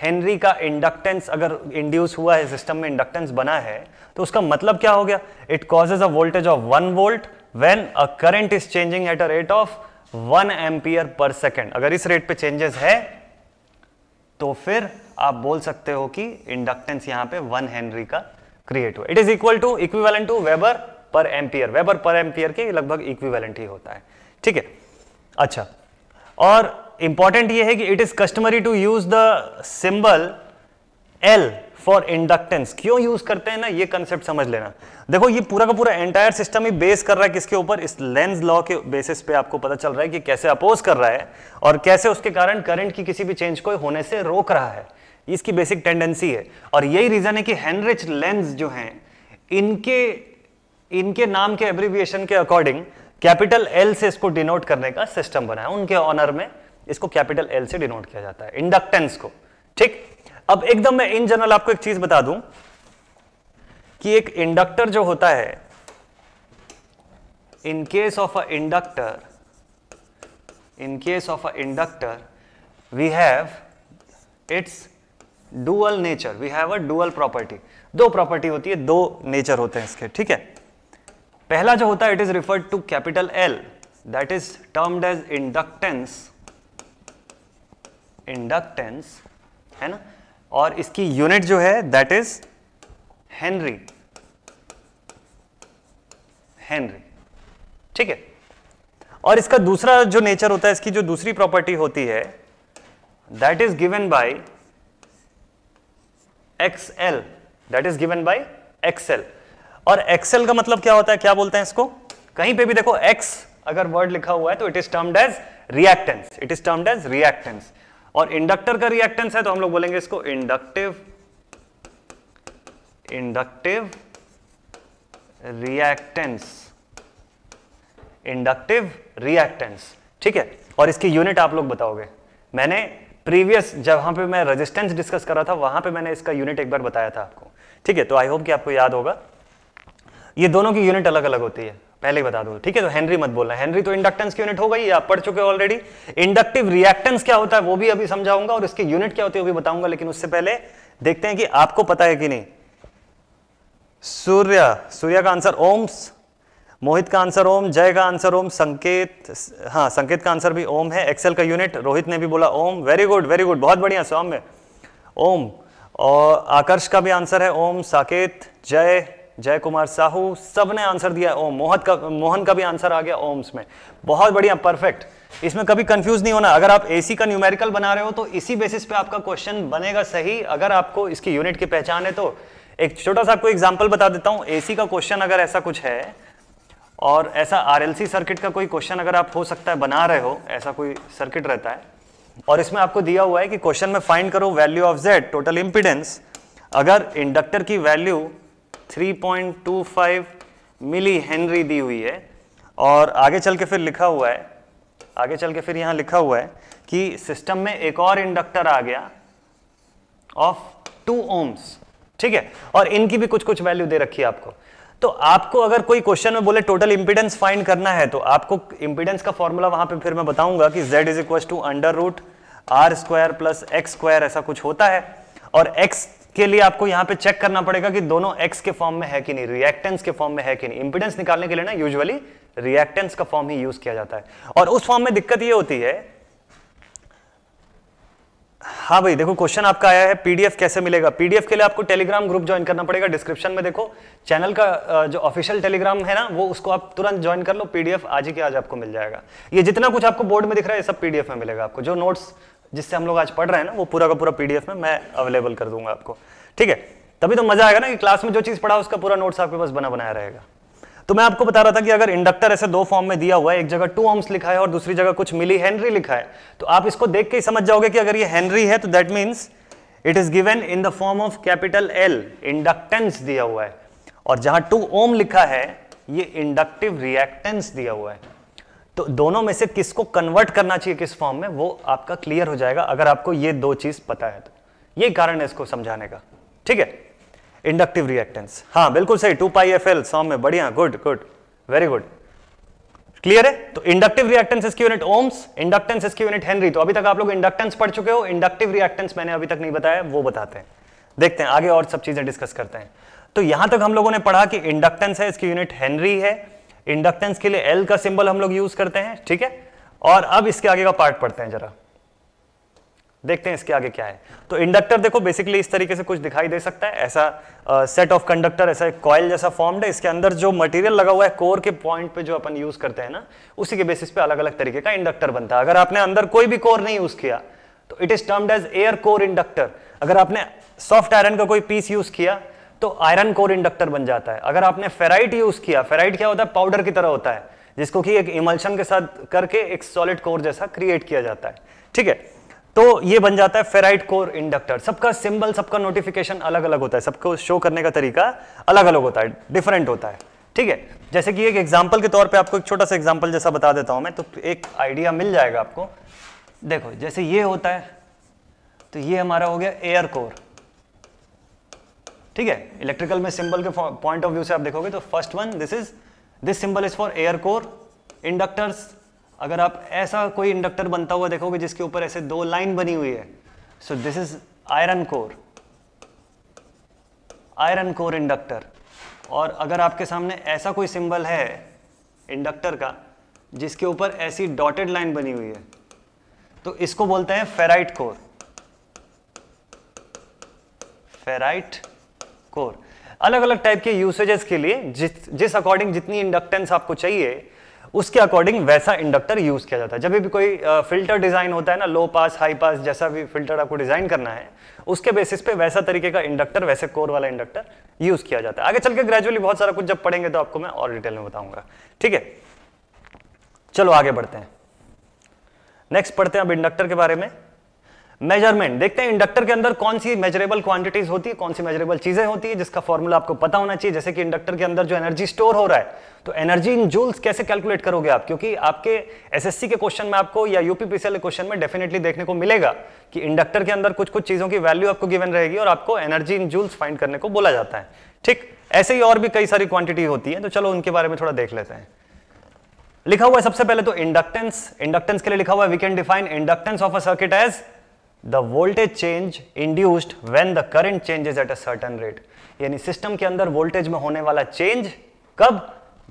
हेनरी का इंडक्टेंस अगर इंड्यूस हुआ है सिस्टम में इंडक्टेंस बना है तो उसका मतलब क्या हो गया it causes a voltage of one volt when a current is changing at a rate of one ampere per second अगर इस रेट पे चेंजेस है तो फिर आप बोल सकते हो कि इंडक्टेंस यहां पे वन हेनरी का क्रिएट हुआ it is equal to equivalent to weber per ampere weber per ampere के लगभग इक्विवेलेंट ही होता है ठीक है अच्छा और इंपॉर्टेंट ये है कि it is customary to use the symbol L for inductance क्यों यूज करते हैं ना ये कंसेप्ट समझ लेना देखो ये पूरा का पूरा एंटायर सिस्टम ही बेस कर रहा है किसके ऊपर इस लेंस लॉ के बेसिस पे आपको पता चल रहा है कि कैसे अपोज कर रहा है और कैसे उसके कारण करंट की किसी भी चेंज को होने से रोक रहा है इसकी बेसिक टेंडेंसी है और यही रीजन है कि हेनरिच लेंस जो हैं इनके इनके नाम के एब्रीविएशन के अकॉर्डिंग कैपिटल एल से इसको डिनोट करने का सिस्टम बना है उनके ऑनर में इसको कैपिटल एल से डिनोट किया जाता है इंडक्टेंस को ठीक अब एकदम मैं इन जनरल आपको एक चीज बता दूं कि एक इंडक्टर जो होता है in case of a inductor in case of a inductor we have its dual nature we have a dual property दो प्रॉपर्टी होती है दो नेचर होते हैं इसके ठीक है पहला जो होता है it is referred to capital L that is termed as inductance inductance है ना और इसकी यूनिट जो है दैट इज हेनरी हेनरी ठीक है और इसका दूसरा जो नेचर होता है इसकी जो दूसरी प्रॉपर्टी होती है that is given by XL that is given by XL और एक्सएल का मतलब क्या होता है क्या बोलते हैं इसको कहीं पे भी देखो एक्स अगर वर्ड लिखा हुआ है तो it is termed as reactance it is termed as reactance और इंडक्टर का रिएक्टेंस है तो हम लोग बोलेंगे इसको inductive inductive reactance inductive reactance ठीक है और इसकी यूनिट आप लोग बताओगे मैंने प्रीवियस जहाँ पे मैं रेजिस्टेंस डिस्कस कर रहा था वहां पे मैंने इसका यूनिट एक बार बताया था आपको ठीक है तो आई होप कि आपको याद होगा ये दोनों की यूनिट अलग अलग होती है पहले ही बता दो ठीक है तो हेनरी मत बोलना हेनरी तो इंडक्टेंस की यूनिट हो गई आप पढ़ चुके हो ऑलरेडी इंडक्टिव रिएक्टेंस क्या होता है वो भी अभी समझाऊंगा और इसकी यूनिट क्या होती है वो भी बताऊंगा लेकिन उससे पहले देखते हैं कि आपको पता है कि नहीं सूर्य सूर्य का आंसर ओम्स मोहित का आंसर ओम जय का आंसर ओम संकेत हाँ संकेत का आंसर भी ओम है एक्सेल का यूनिट रोहित ने भी बोला ohm very good very good बहुत बढ़िया सौम्य ओम और आकर्ष का भी आंसर है ओम साकेत जय जय कुमार साहू सब ने आंसर दिया है ओम मोहत का मोहन का भी आंसर आ गया ओम्स में बहुत बढ़िया परफेक्ट इसमें कभी कंफ्यूज नहीं होना अगर आप एसी का न्यूमेरिकल बना रहे हो तो इसी बेसिस पे आपका क्वेश्चन बनेगा सही अगर आपको इसकी यूनिट की पहचान है तो एक छोटा सा आपको एग्जाम्पल बता देता हूँ एसी का क्वेश्चन अगर ऐसा कुछ है और ऐसा आरएलसी सर्किट का कोई क्वेश्चन अगर आप हो सकता है बना रहे हो ऐसा कोई सर्किट रहता है और इसमें आपको दिया हुआ है कि क्वेश्चन में फाइंड करो value of Z total impedance अगर इंडक्टर की वैल्यू 3.25 मिली हेनरी दी हुई है और आगे चल के फिर लिखा हुआ है आगे चल के फिर यहाँ लिखा हुआ है कि सिस्टम में एक और इंडक्टर आ गया ऑफ टू ओम्स ठीक है और इनकी भी कुछ कुछ वैल्यू दे रखी है आपको तो आपको अगर कोई क्वेश्चन में बोले टोटल इंपिडेंस फाइंड करना है तो आपको इंपिडेंस का फॉर्मूला वहां पे फिर मैं बताऊंगा कि z is equal to under root R square plus X square ऐसा कुछ होता है और x के लिए आपको यहां पे चेक करना पड़ेगा कि दोनों x के फॉर्म में है कि नहीं रिएक्टेंस के फॉर्म में है कि नहीं इंपिडेंस निकालने के लिए ना यूजली रिएक्टेंस का फॉर्म ही यूज किया जाता है और उस फॉर्म में दिक्कत ये होती है हाँ भाई देखो क्वेश्चन आपका आया है पीडीएफ कैसे मिलेगा पीडीएफ के लिए आपको टेलीग्राम ग्रुप ज्वाइन करना पड़ेगा डिस्क्रिप्शन में देखो चैनल का जो ऑफिशियल टेलीग्राम है ना वो उसको आप तुरंत ज्वाइन कर लो पीडीएफ आज ही के आज आपको मिल जाएगा ये जितना कुछ आपको बोर्ड में दिख रहा है सब पीडीएफ में मिलेगा आपको जो नोट्स जिससे हम लोग आज पढ़ रहे हैं ना वो पूरा का पूरा पीडीएफ में मैं अवेलेबल कर दूंगा आपको ठीक है तभी तो मजा आएगा ना कि क्लास में जो चीज पढ़ा उसका पूरा नोट्स आपके पास बना बनाया रहेगा तो मैं आपको बता रहा था कि अगर इंडक्टर ऐसे दो फॉर्म में दिया हुआ है एक जगह टू ओम्स लिखा है और दूसरी जगह कुछ मिली हेनरी लिखा है तो आप इसको देख के ही समझ जाओगे कि अगर ये हेनरी है तो that means it is given in the form of capital L inductance दिया हुआ है और जहां टू ओम लिखा है ये इंडक्टिव रिएक्टेंस दिया हुआ है तो दोनों में से किसको कन्वर्ट करना चाहिए किस फॉर्म में वो आपका क्लियर हो जाएगा अगर आपको ये दो चीज पता है तो ये कारण है इसको समझाने का ठीक है इंडक्टिव रिएक्टेंस हाँ बिल्कुल सही टू पाई एफ एल सॉम में बढ़िया good good very good clear है तो इंडक्टिव रिएक्टेंस इसकी यूनिट ओम्स इंडक्टेंस इसकी यूनिट हेनरी तो अभी तक आप लोग इंडक्टेंस पढ़ चुके हो इंडक्टिव रिएक्टेंस मैंने अभी तक नहीं बताया वो बताते हैं देखते हैं आगे और सब चीजें डिस्कस करते हैं तो यहां तक हम लोगों ने पढ़ा कि इंडक्टेंस है इसकी यूनिट हेनरी है इंडक्टेंस के लिए एल का सिंबल हम लोग यूज करते हैं ठीक है और अब इसके आगे का पार्ट पढ़ते हैं जरा देखते हैं इसके आगे क्या है तो इंडक्टर देखो बेसिकली इस तरीके से कुछ दिखाई दे सकता है ऐसा सेट ऑफ कंडक्टर ऐसा एक कॉयल जैसा फॉर्म्ड है इसके अंदर जो मटेरियल लगा हुआ है कोर के पॉइंट पे जो अपन यूज करते हैं ना उसी के बेसिस पे अलग अलग तरीके का इंडक्टर बनता है अगर आपने अंदर कोई भी कोर नहीं यूज किया तो it is termed as air core inductor अगर आपने सॉफ्ट आयरन का कोई पीस यूज किया तो आयरन कोर इंडक्टर बन जाता है अगर आपने फेराइट यूज किया फेराइट क्या होता है पाउडर की तरह होता है जिसको कि एक इमल्शन के साथ करके एक सॉलिड कोर जैसा क्रिएट किया जाता है ठीक है तो ये बन जाता है फेराइट कोर इंडक्टर सबका सिंबल सबका नोटिफिकेशन अलग अलग होता है सबको शो करने का तरीका अलग अलग होता है डिफरेंट होता है ठीक है जैसे कि एक एग्जाम्पल के तौर पे आपको एक छोटा सा एग्जाम्पल जैसा बता देता हूं मैं तो एक आइडिया मिल जाएगा आपको देखो जैसे ये होता है तो ये हमारा हो गया एयर कोर ठीक है इलेक्ट्रिकल में सिंबल के पॉइंट ऑफ व्यू से आप देखोगे तो first one this is this symbol is for air core inductors अगर आप ऐसा कोई इंडक्टर बनता हुआ देखोगे जिसके ऊपर ऐसे दो लाइन बनी हुई है so this is iron core iron core inductor और अगर आपके सामने ऐसा कोई सिंबल है इंडक्टर का जिसके ऊपर ऐसी डॉटेड लाइन बनी हुई है तो इसको बोलते हैं फेराइट कोर फेराइट कोर अलग अलग टाइप के यूसेजेस के लिए जिस जिस अकॉर्डिंग जितनी इंडक्टेंस आपको चाहिए उसके अकॉर्डिंग वैसा इंडक्टर यूज किया जाता है जब भी कोई फिल्टर डिजाइन होता है ना लो पास हाई पास जैसा भी फिल्टर आपको डिजाइन करना है उसके बेसिस पे वैसा तरीके का इंडक्टर वैसे कोर वाला इंडक्टर यूज किया जाता है आगे चल के ग्रेजुअली बहुत सारा कुछ जब पढ़ेंगे तो आपको मैं और डिटेल में बताऊंगा ठीक है चलो आगे बढ़ते हैं नेक्स्ट पढ़ते हैं अब इंडक्टर के बारे में मेजरमेंट देखते हैं इंडक्टर के अंदर कौन सी मेजरेबल क्वांटिटीज होती है कौन सी मेजरेबल चीजें होती है जिसका फॉर्मूला आपको पता होना चाहिए जैसे कि इंडक्टर के अंदर जो एनर्जी स्टोर हो रहा है तो एनर्जी इन जूल्स कैसे कैलकुलेट करोगे आप क्योंकि आपके एसएससी के क्वेश्चन में आपको या यूपीपीसीएल क्वेश्चन में डेफिनेटली देखने को मिलेगा कि इंडक्टर के अंदर कुछ कुछ चीजों की वैल्यू आपको गिवन रहेगी और आपको एनर्जी इन जूल्स फाइंड करने को बोला जाता है ठीक ऐसे ही और भी कई सारी क्वांटिटी होती है तो चलो उनके बारे में थोड़ा देख लेते हैं लिखा हुआ है सबसे पहले तो इंडक्टेंस इंडक्टेंस के लिए लिखा हुआ है we can define inductance of a circuit as the voltage change induced when the change is at a certain rate यानी सिस्टम के अंदर वोल्टेज में होने वाला चेंज कब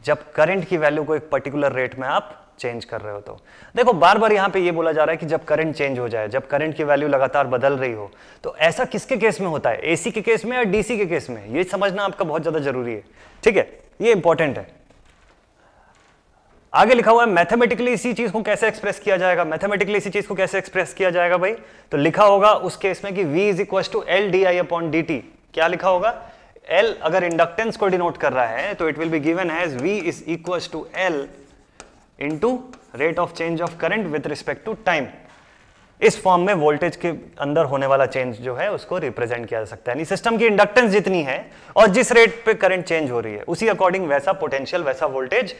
जब करंट की वैल्यू को एक पर्टिकुलर रेट में आप चेंज कर रहे हो तो देखो बार बार यहां पे ये बोला जा रहा है कि जब करंट चेंज हो जाए जब करंट की वैल्यू लगातार बदल रही हो तो ऐसा किसके केस में होता है एसी के केस में या डीसी के केस में ये समझना आपका बहुत ज़्यादा जरूरी है ठीक है ये इंपॉर्टेंट है आगे लिखा हुआ है मैथमेटिकली इसी चीज को कैसे एक्सप्रेस किया जाएगा मैथमेटिकली इसी चीज को कैसे एक्सप्रेस किया जाएगा भाई तो लिखा होगा उस केस में कि v is equal to L d i upon d t क्या लिखा होगा एल अगर इंडक्टेंस को डिनोट कर रहा है तो it will be given has v is equal to L to rate of change of current with respect to time इस फॉर्म में वोल्टेज के अंदर होने वाला चेंज जो है उसको रिप्रेजेंट किया जा सकता है सिस्टम की इंडक्टेंस जितनी है और जिस रेट पे करंट चेंज हो रही है उसी अकॉर्डिंग वैसा पोटेंशियल वैसा वोल्टेज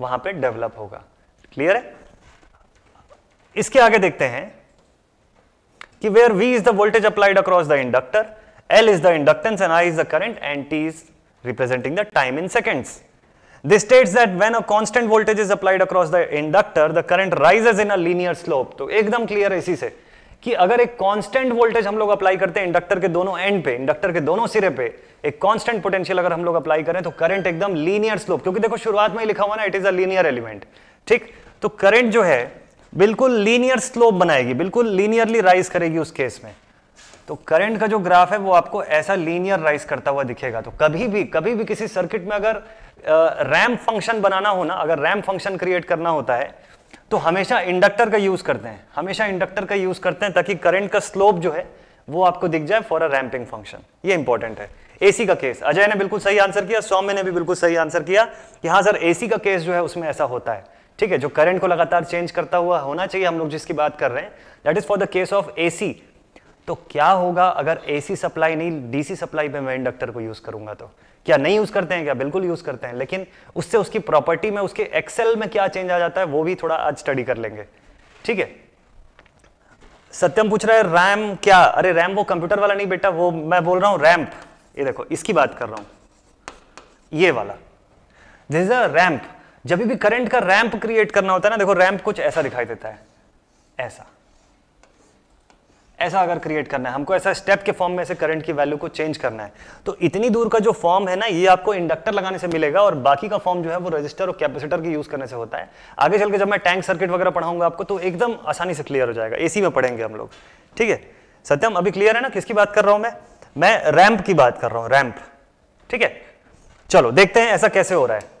वहां पे डेवलप होगा क्लियर है इसके आगे देखते हैं कि where V is the voltage applied across the inductor L is the inductance and I is the current and t is representing the time in seconds This states that when a constant voltage is applied across the inductor, the current rises in a linear slope. तो एकदम clear है इसी से कि अगर एक constant voltage हम लोग अप्लाई करते हैं इंडक्टर के दोनों एंड पे इंडक्टर के दोनों सिरे पे एक कांस्टेंट पोटेंशियल अगर हम लोग अप्लाई करें तो करंट एकदम लीनियर स्लोप क्योंकि देखो शुरुआत में ही लिखा हुआ ना इट इज अर एलिमेंट ठीक तो करंट जो है बिल्कुल लीनियर स्लोप बनाएगी बिल्कुल लीनियरली राइज करेगी उस केस में तो करंट का जो ग्राफ है वो आपको ऐसा लीनियर राइज करता हुआ दिखेगा तो कभी भी कभी भी किसी सर्किट में अगर रैम फंक्शन बनाना हो ना अगर रैम फंक्शन क्रिएट करना होता है तो हमेशा इंडक्टर का यूज करते हैं हमेशा इंडक्टर का यूज करते हैं ताकि करंट का स्लोप जो है वो आपको दिख जाए फॉर अ रैम्पिंग फंक्शन ये इंपॉर्टेंट है एसी का केस अजय ने बिल्कुल सही आंसर किया सौम्य ने भी बिल्कुल सही आंसर किया कि हाँ सर एसी का केस जो है उसमें ऐसा होता है ठीक है जो करंट को लगातार चेंज करता हुआ होना चाहिए हम लोग जिसकी बात कर रहे हैं that is for the case of AC तो क्या होगा अगर एसी सप्लाई नहीं डीसी सप्लाई पे मैं इंडक्टर को यूज करूंगा तो क्या नहीं यूज करते हैं क्या बिल्कुल यूज करते हैं लेकिन उससे उसकी प्रॉपर्टी में उसके एक्सेल में क्या चेंज आ जाता है वो भी थोड़ा आज स्टडी कर लेंगे ठीक है सत्यम पूछ रहा है रैम क्या अरे रैम वो कंप्यूटर वाला नहीं बेटा वो मैं बोल रहा हूं रैम्प ये देखो इसकी बात कर रहा हूं ये वाला दिस इज अ रैंप जब भी करंट का रैंप क्रिएट करना होता है ना देखो रैंप कुछ ऐसा दिखाई देता है ऐसा ऐसा अगर क्रिएट करना है हमको ऐसा स्टेप के फॉर्म में से करंट की वैल्यू को चेंज करना है तो इतनी दूर का जो फॉर्म है ना ये आपको इंडक्टर लगाने से मिलेगा और बाकी का फॉर्म जो है वो रजिस्टर और कैपेसिटर की यूज करने से होता है आगे चल के जब मैं टैंक सर्किट वगैरह पढ़ाऊंगा आपको तो एकदम आसानी से क्लियर हो जाएगा एसी में पढ़ेंगे हम लोग ठीक है सत्यम अभी क्लियर है ना किसकी बात कर रहा हूं मैं मैं रैंप की बात कर रहा हूं रैंप ठीक है चलो देखते हैं ऐसा कैसे हो रहा है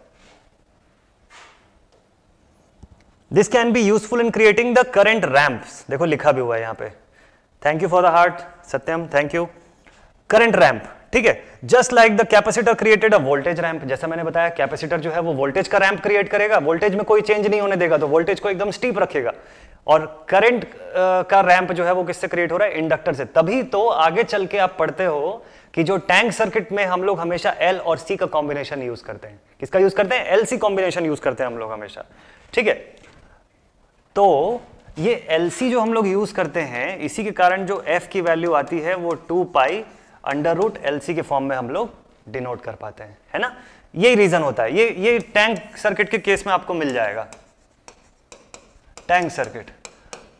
this can be useful in creating the current ramp देखो लिखा भी हुआ है यहां पे thank you for the heart Satyam thank you current ramp ठीक है just like the capacitor created a voltage ramp जैसा मैंने बताया कैपेसिटर जो है वो वोल्टेज का रैंप क्रिएट करेगा वोल्टेज में कोई चेंज नहीं होने देगा तो वोल्टेज को एकदम स्टीप रखेगा और करंट का रैंप जो है वो किससे क्रिएट हो रहा है इंडक्टर से तभी तो आगे चल के आप पढ़ते हो कि जो टैंक सर्किट में हम लोग हमेशा एल और सी का कॉम्बिनेशन यूज करते हैं किसका यूज करते हैं एल सी कॉम्बिनेशन यूज करते हैं हम लोग हमेशा ठीक है तो ये एल सी जो हम लोग यूज करते हैं इसी के कारण जो एफ की वैल्यू आती है वो two pi under root L C के फॉर्म में हम लोग डिनोट कर पाते हैं है ना यही रीजन होता है ये ये टैंक सर्किट के केस में आपको मिल जाएगा टैंक सर्किट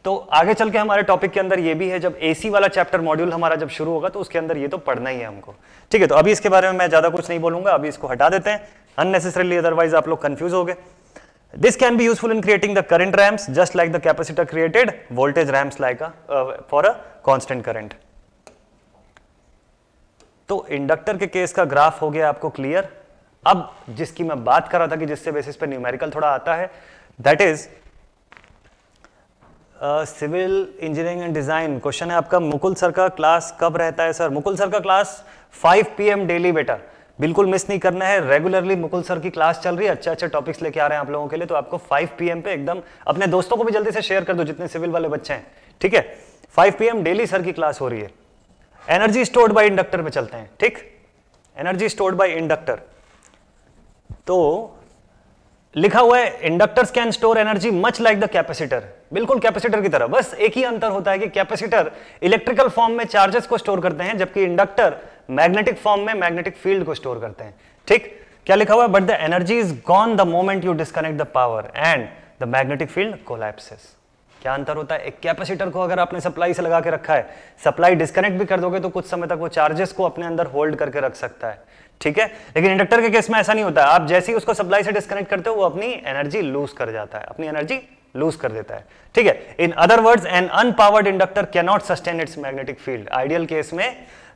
तो आगे चल के हमारे टॉपिक के अंदर ये भी है जब एसी वाला चैप्टर मॉड्यूल हमारा जब शुरू होगा तो उसके अंदर ये तो पढ़ना ही है हमको ठीक है तो अभी इसके बारे में मैं ज़्यादा कुछ नहीं बोलूंगा अभी इसको हटा देते हैं अननेसेसरीली अदरवाइज आप लोग कंफ्यूज हो गए this can be useful in creating the current ramps just like the capacitor created voltage ramps like for a constant current तो इंडक्टर के केस का ग्राफ हो गया आपको क्लियर अब जिसकी मैं बात कर रहा था कि जिससे बेसिस पे न्यूमेरिकल थोड़ा आता है that is civil engineering and design question है आपका मुकुल सर का क्लास कब रहता है सर मुकुल सर का क्लास 5 पीएम डेली बेटा बिल्कुल मिस नहीं करना है रेगुलरली मुकुल सर की क्लास चल रही है अच्छे अच्छे टॉपिक्स लेके आ रहे हैं आप लोगों के लिए तो आपको 5 पीएम पे एकदम अपने दोस्तों को भी जल्दी से शेयर कर दो जितने सिविल वाले बच्चे हैं ठीक है फाइव पी डेली सर की क्लास हो रही है एनर्जी स्टोर्ड बाई इंडक्टर पे चलते हैं ठीक एनर्जी स्टोर्ड बाई इंडक्टर तो लिखा हुआ है inductors can store energy much like the capacitor बिल्कुल कैपेसिटर की तरह बस एक ही अंतर होता है कि कैपेसिटर इलेक्ट्रिकल फॉर्म में चार्जेस को स्टोर करते हैं जबकि इंडक्टर मैग्नेटिक फॉर्म में मैग्नेटिक फील्ड को स्टोर करते हैं ठीक क्या लिखा हुआ है but the energy is gone the moment you disconnect the power and the magnetic field collapses क्या अंतर होता है एक कैपेसिटर को अगर आपने सप्लाई से लगा के रखा है सप्लाई डिस्कनेक्ट भी कर दोगे तो कुछ समय तक वो चार्जेस को अपने अंदर होल्ड करके रख सकता है ठीक है लेकिन इंडक्टर के केस में ऐसा नहीं होता है आप जैसे ही उसको सप्लाई से डिस्कनेक्ट करते हो वो अपनी एनर्जी लूज कर जाता है अपनी एनर्जी लूज कर देता है ठीक है in other words an unpowered inductor cannot sustain its magnetic field ideal case में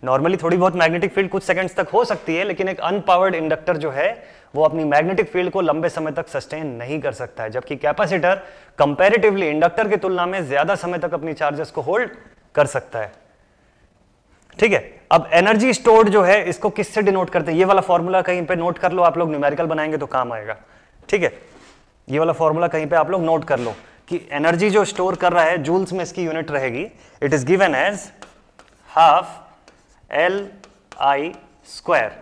नॉर्मली थोड़ी बहुत मैग्नेटिक फील्ड कुछ सेकंड्स तक हो सकती है लेकिन एक अनपावर्ड इंडक्टर जो है वो अपनी मैग्नेटिक फील्ड को लंबे समय तक सस्टेन नहीं कर सकता है जबकि कैपेसिटर कंपेरेटिवली इंडक्टर की तुलना में ज्यादा समय तक अपनी चार्जेस को होल्ड कर सकता है ठीक है अब एनर्जी स्टोर्ड जो है इसको किससे डिनोट करते हैं ये वाला फॉर्मूला कहीं पे नोट कर लो आप लोग न्यूमेरिकल बनाएंगे तो काम आएगा ठीक है ये वाला फॉर्मूला कहीं पे आप लोग नोट कर लो कि एनर्जी जो स्टोर कर रहा है जूल्स में इसकी यूनिट रहेगी it is given as half L I square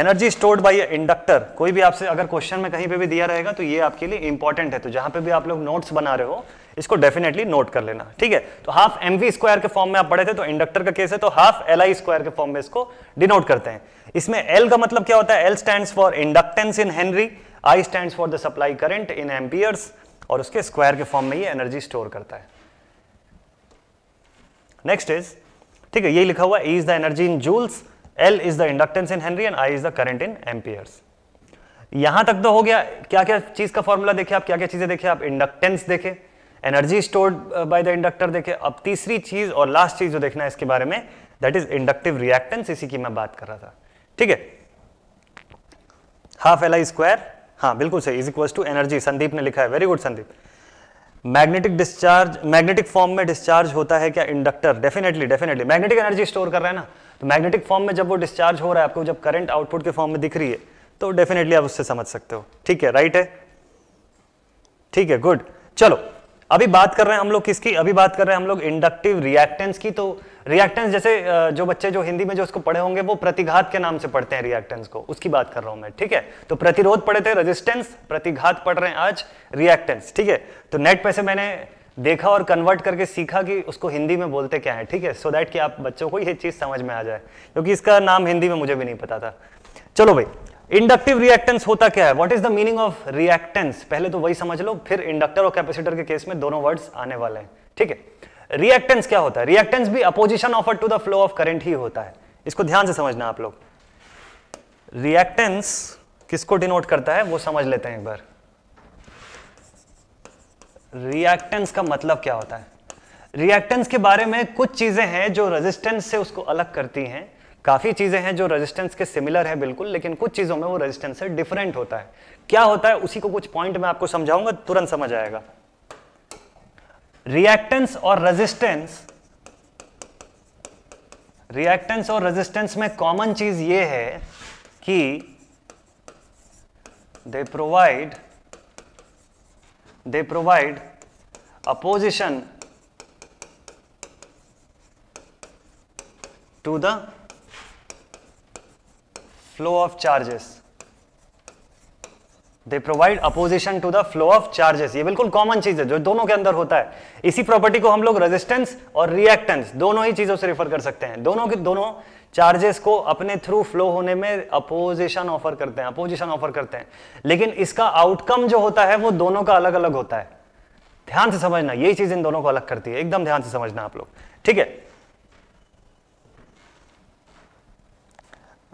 energy stored by inductor कोई भी आपसे अगर क्वेश्चन में कहीं पे भी दिया रहेगा तो ये आपके लिए इंपॉर्टेंट है तो जहां पे भी आप लोग नोट्स बना रहे हो इसको डेफिनेटली नोट कर लेना ठीक है तो हाफ एम वी स्क्वायर के फॉर्म में आप पढ़े थे तो इंडक्टर का केस है तो हाफ एल आई स्क्वायर के फॉर्म में इसको डिनोट करते हैं इसमें एल का मतलब क्या होता है L stand for inductance in henry I stand for the supply current in amperes और उसके स्क्वायर के फॉर्म में ये एनर्जी स्टोर करता है नेक्स्ट इज ठीक है ये लिखा हुआ is the energy in joules L is the inductance in henry and I is the current in amperes यहां तक तो हो गया क्या क्या चीज का फॉर्मूला देखे आप क्या क्या चीजें देखे आप इंडक्टेंस देखे energy stored by the inductor देखे अब तीसरी चीज और लास्ट चीज जो देखना है इसके बारे में दैट इज इंडक्टिव रिएक्टेंस इसी की मैं बात कर रहा था ठीक है हाफ एल आई स्क्वायर हाँ बिल्कुल सही is equal to energy Sandeep ने लिखा है very good Sandeep magnetic discharge magnetic form में डिस्चार्ज होता है क्या inductor definitely definitely magnetic energy store कर रहा है ना तो मैग्नेटिक फॉर्म में जब वो डिस्चार्ज हो रहा है आपको जब करंट आउटपुट के फॉर्म में दिख रही है तो डेफिनेटली आप उससे समझ सकते हो ठीक है राइट right है ठीक है गुड चलो अभी बात कर रहे हैं हम लोग किसकी अभी बात कर रहे हैं हम लोग इंडक्टिव रिएक्टेंस की तो रिएक्टेंस जैसे जो बच्चे जो हिंदी में जो उसको पढ़े होंगे वो प्रतिघात के नाम से पढ़ते हैं रिएक्टेंस को उसकी बात कर रहा हूं मैं ठीक है तो प्रतिरोध पढ़े थे रेजिस्टेंस प्रतिघात पढ़ रहे हैं आज रिएक्टेंस ठीक है तो नेट पैसे मैंने देखा और कन्वर्ट करके सीखा कि उसको हिंदी में बोलते क्या है ठीक है सो दैट कि आप बच्चों को ये चीज़ समझ में आ जाए क्योंकि इसका नाम हिंदी में मुझे भी नहीं पता था चलो भाई इंडक्टिव रिएक्टेंस होता क्या है what is the meaning of reactance पहले तो वही समझ लो फिर इंडक्टर और कैपेसिटर के केस में दोनों वर्ड्स आने वाले हैं ठीक है रिएक्टेंस क्या होता है रिएक्टेंस भी opposition offer to the flow of current ही होता है इसको ध्यान से समझना आप लोग रिएक्टेंस किसको डिनोट करता है वो समझ लेते हैं एक बार रिएक्टेंस का मतलब क्या होता है रिएक्टेंस के बारे में कुछ चीजें हैं जो रेजिस्टेंस से उसको अलग करती हैं काफ़ी चीज़ें हैं जो रेजिस्टेंस के सिमिलर है बिल्कुल लेकिन कुछ चीज़ों में वो रेजिस्टेंस से डिफरेंट होता है क्या होता है उसी को कुछ पॉइंट में आपको समझाऊंगा तुरंत समझ आएगा रिएक्टेंस और रेजिस्टेंस रिएक्टेंस और रेजिस्टेंस में कॉमन चीज ये है कि they provide they provide opposition to the flow of charges they provide opposition to the flow of charges ये बिल्कुल कॉमन चीज है जो दोनों के अंदर होता है इसी प्रॉपर्टी को हम लोग रेजिस्टेंस और रिएक्टेंस दोनों ही चीजों से रेफर कर सकते हैं दोनों के दोनों चार्जेस को अपने थ्रू फ्लो होने में अपोजिशन ऑफर करते हैं अपोजिशन ऑफर करते हैं लेकिन इसका आउटकम जो होता है वो दोनों का अलग अलग होता है ध्यान से समझना यही चीज इन दोनों को अलग करती है एकदम ध्यान से समझना आप लोग ठीक है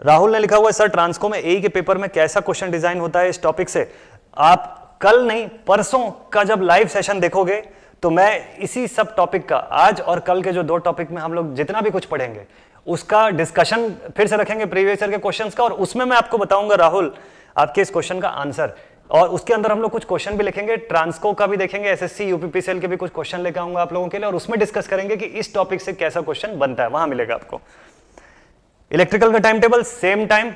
राहुल ने लिखा हुआ है सर ट्रांसको में ए के पेपर में कैसा क्वेश्चन डिजाइन होता है इस टॉपिक से आप कल नहीं परसों का जब लाइव सेशन देखोगे तो मैं इसी सब टॉपिक का आज और कल के जो दो टॉपिक में हम लोग जितना भी कुछ पढ़ेंगे उसका डिस्कशन फिर से रखेंगे प्रीवियस ईयर के क्वेश्चंस का और उसमें मैं आपको बताऊंगा राहुल आपके इस क्वेश्चन का आंसर और उसके अंदर हम लोग कुछ क्वेश्चन भी लिखेंगे ट्रांसको का भी देखेंगे एसएससी यूपीपी सेल के भी कुछ क्वेश्चन लेकर आऊंगा आप लोगों के लिए और उसमें डिस्कस करेंगे कि इस टॉपिक से कैसा क्वेश्चन बनता है वहां मिलेगा आपको इलेक्ट्रिकल का time table same time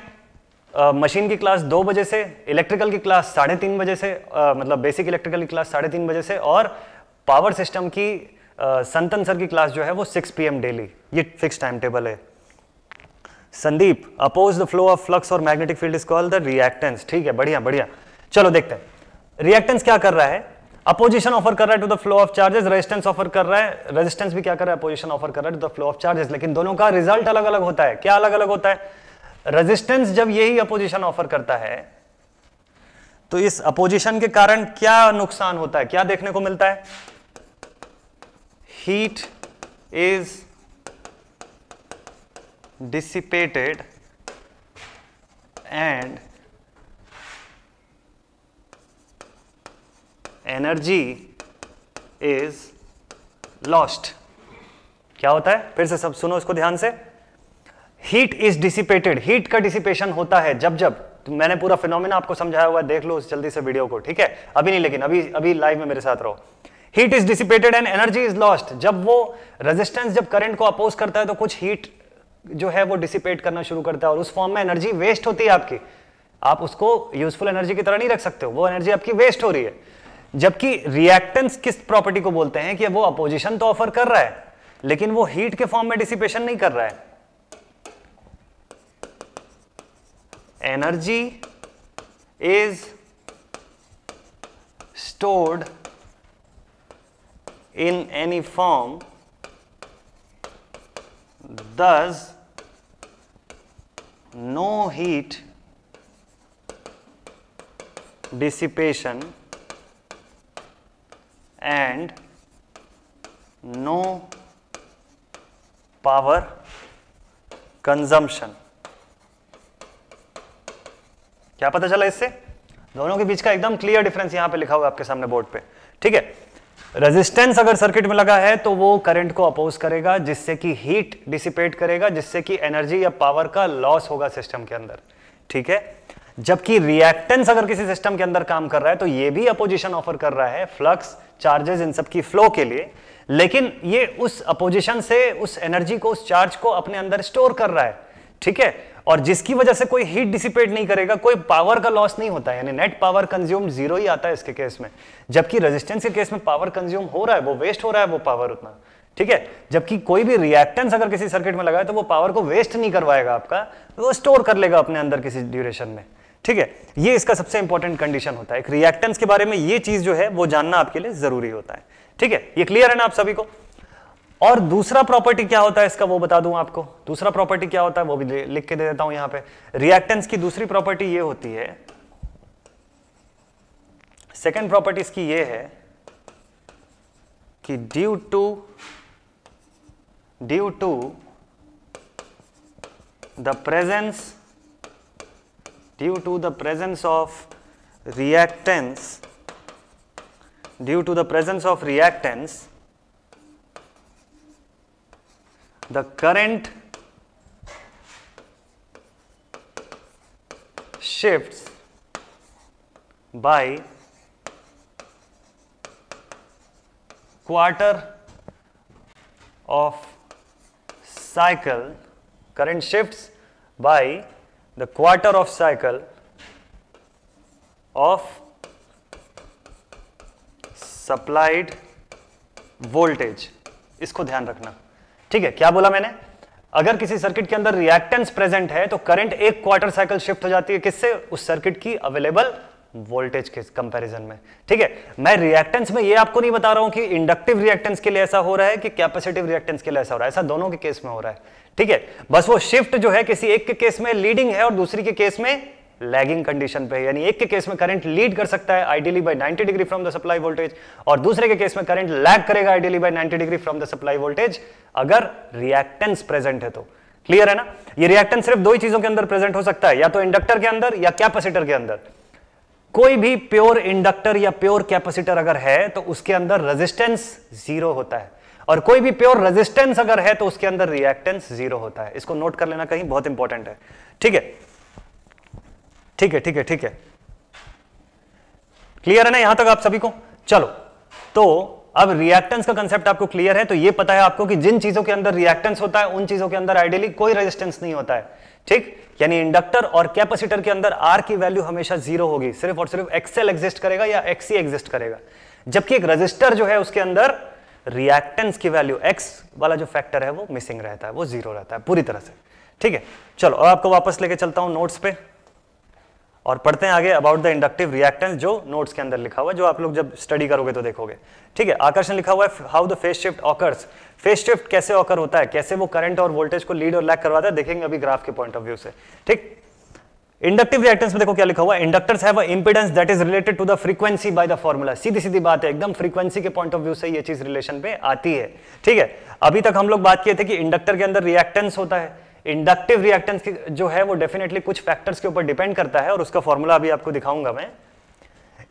machine की क्लास दो बजे से इलेक्ट्रिकल की क्लास साढ़े तीन बजे से आ, uh, मतलब बेसिक इलेक्ट्रिकल की क्लास साढ़े तीन बजे से और पावर सिस्टम की आ, uh, संतन सर की क्लास जो है वो 6 पीएम डेली ये फिक्स टाइम टेबल है Sandeep oppose the flow of flux और magnetic field is called the reactance ठीक है बढ़िया बढ़िया चलो देखते हैं रिएक्टेंस क्या कर रहा है अपोजिशन ऑफर कर रहा है to the flow of charges resistance offer कर रहा है रेजिस्टेंस भी क्या कर रहा है अपोजिशन ऑफर कर रहा है to the flow of charges लेकिन दोनों का रिजल्ट अलग अलग होता है क्या अलग अलग होता है रेजिस्टेंस जब यही अपोजिशन ऑफर करता है तो इस अपोजिशन के कारण क्या नुकसान होता है क्या देखने को मिलता है heat is dissipated and energy is lost क्या होता है फिर से सब सुनो इसको ध्यान से हीट इज डिसिपेटेड हीट का डिसिपेशन होता है जब जब तो मैंने पूरा फिनोमिना आपको समझाया हुआ है देख लो उस जल्दी से वीडियो को ठीक है अभी नहीं लेकिन अभी अभी लाइव में मेरे साथ रहो heat is dissipated and energy is lost जब वो रेजिस्टेंस जब करंट को अपोज करता है तो कुछ हीट जो है वो डिसिपेट करना शुरू करता है और उस फॉर्म में एनर्जी वेस्ट होती है आपकी आप उसको यूजफुल एनर्जी की तरह नहीं रख सकते हो वो एनर्जी आपकी वेस्ट हो रही है जबकि रिएक्टेंस किस प्रॉपर्टी को बोलते हैं कि वो अपोजिशन तो ऑफर कर रहा है लेकिन वो हीट के फॉर्म में डिसिपेशन नहीं कर रहा है energy is stored in any form thus no heat dissipation and no power consumption क्या पता चला इससे दोनों के बीच का एकदम क्लियर डिफरेंस यहां पे लिखा हुआ है आपके सामने बोर्ड पे ठीक है रेजिस्टेंस अगर सर्किट में लगा है तो वो करंट को अपोज करेगा जिससे कि हीट डिसिपेट करेगा जिससे कि एनर्जी या पावर का लॉस होगा सिस्टम के अंदर ठीक है जबकि रिएक्टेंस अगर किसी सिस्टम के अंदर काम कर रहा है तो ये भी अपोजिशन ऑफर कर रहा है फ्लक्स चार्जेस इन सब की फ्लो के लिए लेकिन ये उस अपोजिशन से उस एनर्जी को उस चार्ज को अपने अंदर स्टोर कर रहा है ठीक है और जिसकी वजह से कोई हीट डिसिपेट नहीं करेगा कोई पावर का लॉस नहीं होता है यानी नेट पावर कंज्यूम जीरो ही आता है इसके केस में जबकि रेजिस्टेंस के केस में पावर कंज्यूम हो रहा है वो वेस्ट हो रहा है वो पावर उतना ठीक है जबकि कोई भी रिएक्टेंस अगर किसी सर्किट में लगाए तो वो पावर को वेस्ट नहीं करवाएगा आपका वो स्टोर कर लेगा अपने अंदर किसी ड्यूरेशन में ठीक है ये इसका सबसे इंपॉर्टेंट कंडीशन होता है एक रिएक्टेंस के बारे में ये चीज जो है वो जानना आपके लिए जरूरी होता है ठीक है ये क्लियर है ना आप सभी को और दूसरा प्रॉपर्टी क्या होता है इसका वो बता दूं आपको दूसरा प्रॉपर्टी क्या होता है वो भी लिख के दे देता हूं यहां पे रिएक्टेंस की दूसरी प्रॉपर्टी ये होती है सेकेंड प्रॉपर्टी इसकी ये है कि due to due to the presence due to the presence of reactants due to the presence of reactants the current shifts by quarter of cycle current shifts by the quarter of cycle of supplied voltage इसको ध्यान रखना ठीक है क्या बोला मैंने अगर किसी सर्किट के अंदर रिएक्टेंस प्रेजेंट है तो करंट एक क्वार्टर साइकिल शिफ्ट हो जाती है किससे उस सर्किट की अवेलेबल वोल्टेज के कंपैरिजन में ठीक है मैं रिएक्टेंस में ये आपको नहीं बता रहा हूं कि इंडक्टिव रिएक्टेंस के लिए ऐसा हो रहा है कि कैपेसिटिव रिएक्टेंस के लिए ऐसा हो रहा है ऐसा दोनों के केस में हो रहा है ठीक है बस वो शिफ्ट जो है किसी एक के केस में लीडिंग है और दूसरी के केस में लैगिंग कंडीशन पे यानी एक के केस में करंट लीड कर सकता है ideally by 90 degree from the supply voltage और दूसरे के केस में करंट लैग करेगा ideally by 90 degree from the supply voltage अगर रिएक्टेंस प्रेजेंट है तो क्लियर है ना ये रिएक्टेंस सिर्फ दो ही चीजों के अंदर प्रेजेंट हो सकता है या तो इंडक्टर के अंदर या कैपेसिटर के अंदर कोई भी प्योर इंडक्टर या प्योर कैपेसिटर अगर है तो उसके अंदर रेजिस्टेंस जीरो होता है और कोई भी प्योर रेजिस्टेंस अगर है तो उसके अंदर रिएक्टेंस जीरो होता है इसको नोट कर लेना कहीं बहुत इंपॉर्टेंट है ठीक है ठीक है ठीक है ठीक है क्लियर है ना यहां तक आप सभी को चलो तो अब रिएक्टेंस का कंसेप्ट आपको क्लियर है तो ये पता है आपको कि जिन चीजों के अंदर रिएक्टेंस होता है उन चीजों के अंदर आइडियली कोई रेजिस्टेंस नहीं होता है ठीक यानी इंडक्टर और कैपेसिटर के अंदर आर की वैल्यू हमेशा जीरो होगी सिर्फ और सिर्फ एक्सएल एग्जिस्ट करेगा या एक्स ही एग्जिस्ट करेगा जबकि एक रजिस्टर जो है उसके अंदर रिएक्टेंस की वैल्यू एक्स वाला जो फैक्टर है वो मिसिंग रहता है वो जीरो रहता है पूरी तरह से ठीक है चलो अब आपको वापस लेके चलता हूं नोट्स पे और पढ़ते हैं आगे अबाउट द इंडक्टिव रिएक्टेंस जो नोट्स के अंदर लिखा हुआ है जो आप लोग जब स्टडी करोगे तो देखोगे ठीक है आकर्षण लिखा हुआ है how the phase shift occurs phase shift कैसे ऑकर होता है कैसे वो करंट और वोल्टेज को लीड और लैक करवाता है देखेंगे अभी ग्राफ के पॉइंट ऑफ व्यू से ठीक इंडक्टिव रिएक्टेंस में देखो क्या लिखा हुआ है inductors have impedance that is related to the frequency by the formula सीधी सीधी बात है एकदम फ्रीक्वेंसी के पॉइंट ऑफ व्यू से ये चीज रिलेशन पे आती है ठीक है अभी तक हम लोग बात किए थे कि इंडक्टर के अंदर रिएक्टेंस होता है इंडक्टिव रिएक्टेंस जो है वो डेफिनेटली कुछ फैक्टर्स के ऊपर डिपेंड करता है और उसका फॉर्मूला अभी आपको दिखाऊंगा मैं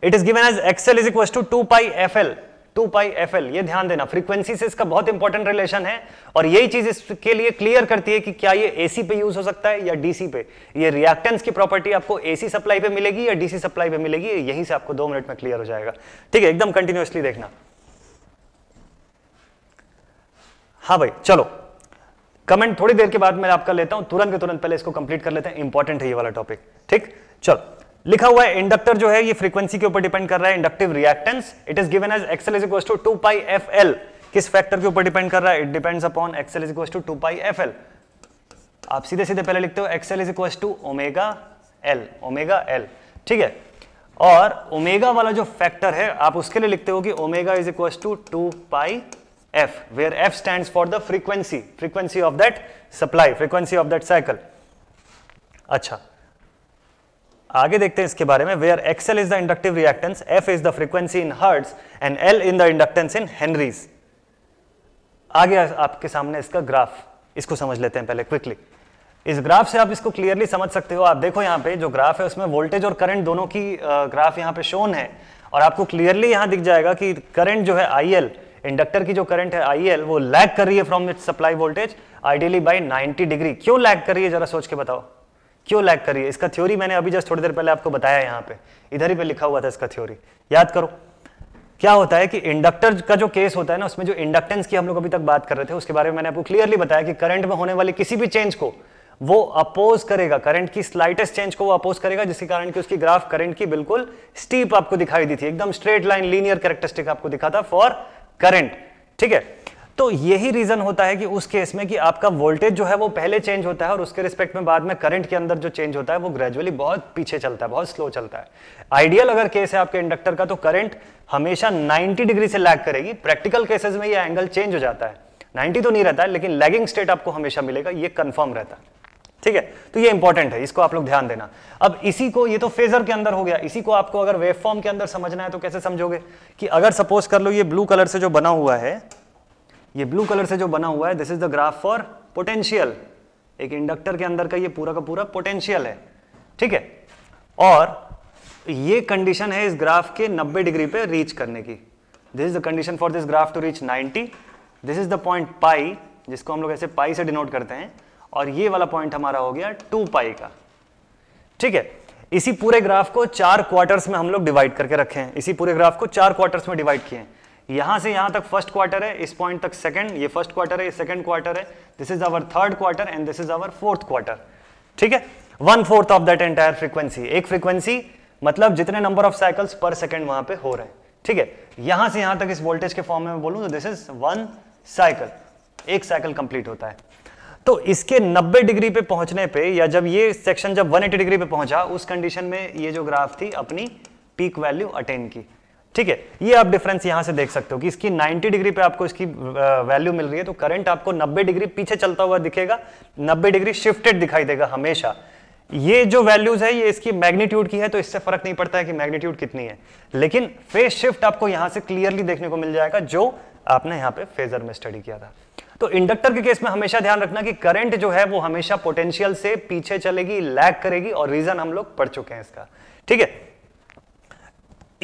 it is given as XL is equal to two pi F L two pi F L ये ध्यान देना फ्रीक्वेंसी से इसका बहुत इंपॉर्टेंट रिलेशन है और यही चीज इसके लिए क्लियर करती है कि क्या ये एसी पे यूज हो सकता है या डीसी पे ये रिएक्टेंस की प्रॉपर्टी आपको एसी सप्लाई पे मिलेगी या डीसी सप्लाई पे मिलेगी यही से आपको दो मिनट में क्लियर हो जाएगा ठीक है एकदम कंटिन्यूसली देखना हाँ भाई चलो कमेंट थोड़ी देर के बाद मैं आपका लेता हूं तुरंत के तुरंत पहले इसको कंप्लीट कर लेते हैं इंपॉर्टेंट है ये वाला टॉपिक ठीक चलो लिखा हुआ है इंडक्टर जो है ये फ्रीक्वेंसी के ऊपर डिपेंड कर रहा है inductive reactance it is given as XL is equal to two pi F L किस फैक्टर के ऊपर डिपेंड कर रहा है it depends upon XL is equal to two pi F L आप सीधे सीधे पहले लिखते हो XL is equal to omega L omega L ठीक है और ओमेगा वाला जो फैक्टर है आप उसके लिए लिखते हो कि omega is equal to two pi F, where F stands for the frequency, frequency of that supply, frequency of that cycle. acha अच्छा। आगे देखते हैं इसके बारे में where XL is the inductive reactance F is the frequency in hertz and L in the inductance in henries आगे आपके सामने इसका ग्राफ इसको समझ लेते हैं पहले क्विकली इस ग्राफ से आप इसको क्लियरली समझ सकते हो आप देखो यहां पे जो ग्राफ है उसमें वोल्टेज और करंट दोनों की ग्राफ यहां पे शोन है और आपको क्लियरली यहां दिख जाएगा कि करंट जो है आई इंडक्टर की जो करंट है आई वो लैग कर रही है from its supply voltage ideally by 90 degree क्यों लैग कर रही है जरा सोच के बताओ क्यों लैग कर रही है इसका थ्योरी मैंने अभी जस्ट थोड़ी देर पहले आपको बताया यहाँ पे इधर ही पे लिखा हुआ था इसका थ्योरी याद करो क्या होता है कि इंडक्टर का जो केस होता है ना उसमें जो इंडक्टेंस की हम लोग अभी तक बात कर रहे थे उसके बारे में मैंने आपको क्लियरली बताया कि करंट में होने वाले किसी भी चेंज को वो अपोज करेगा करंट की स्लाइटेस्ट चेंज को वो अपोज करेगा जिसके कारण कि उसकी ग्राफ करंट की बिल्कुल स्टीप आपको दिखाई दी थी एकदम स्ट्रेट लाइन लीनियर कैरेक्टरिस्टिक आपको दिखा था फॉर करंट ठीक है तो यही रीजन होता है कि उस केस में कि आपका वोल्टेज जो है वो पहले चेंज होता है और उसके रिस्पेक्ट में बाद में करंट के अंदर जो चेंज होता है वो ग्रेजुअली बहुत पीछे चलता है बहुत स्लो चलता है आइडियल अगर केस है आपके इंडक्टर का तो करंट हमेशा 90 डिग्री से लैग करेगी प्रैक्टिकल केसेस में ये एंगल चेंज हो जाता है नाइन्टी तो नहीं रहता है लेकिन लैगिंग स्टेट आपको हमेशा मिलेगा ये कन्फर्म रहता है ठीक है तो ये इंपॉर्टेंट है इसको आप लोग ध्यान देना अब इसी को ये तो फेजर के अंदर हो गया इसी को आपको अगर वेब फॉर्म के अंदर समझना है तो कैसे समझोगे कि अगर सपोज कर लो ये ब्लू कलर से जो बना हुआ है ये ब्लू कलर से जो बना हुआ है this is the graph for potential एक इंडक्टर के अंदर का ये पूरा का पूरा पोटेंशियल है ठीक है और ये कंडीशन है इस ग्राफ के 90 डिग्री पे रीच करने की this is the condition for this graph to reach 90 this is the point pi जिसको हम लोग ऐसे पाई से डिनोट करते हैं और ये वाला पॉइंट हमारा हो गया टू पाई का ठीक है इसी पूरे ग्राफ को चार क्वार्टर्स में हम लोग डिवाइड करके रखे हैं इसी पूरे ग्राफ को चार क्वार्टर्स में डिवाइड किए हैं यहां से यहां तक फर्स्ट क्वार्टर है इस पॉइंट तक सेकंड ये फर्स्ट क्वार्टर है ये सेकंड क्वार्टर है this is our third quarter and this is our fourth quarter ठीक है one fourth of that entire frequency एक फ्रीक्वेंसी मतलब जितने number of cycles per second वहां पे हो रहे हैं ठीक है यहां से यहां तक इस वोल्टेज के फॉर्म में बोलूं तो दिस इज वन साइकिल एक साइकिल कंप्लीट होता है तो इसके 90 डिग्री पे पहुंचने पे या जब ये सेक्शन जब 180 डिग्री पे पहुंचा उस कंडीशन में ये जो ग्राफ थी अपनी पीक वैल्यू अटेन की ठीक है ये आप डिफरेंस यहां से देख सकते हो कि इसकी 90 डिग्री पे आपको इसकी वैल्यू मिल रही है तो करंट आपको 90 डिग्री पीछे चलता हुआ दिखेगा 90 डिग्री शिफ्टेड दिखाई देगा हमेशा ये जो वैल्यूज है ये इसकी मैग्नीट्यूड की है तो इससे फर्क नहीं पड़ता है कि मैग्नीट्यूड कितनी है लेकिन फेज शिफ्ट आपको यहां से क्लियरली देखने को मिल जाएगा जो आपने यहां पर फेजर में स्टडी किया था तो इंडक्टर के केस में हमेशा ध्यान रखना कि करंट जो है वो हमेशा पोटेंशियल से पीछे चलेगी लैग करेगी और रीजन हम लोग पढ़ चुके हैं इसका ठीक है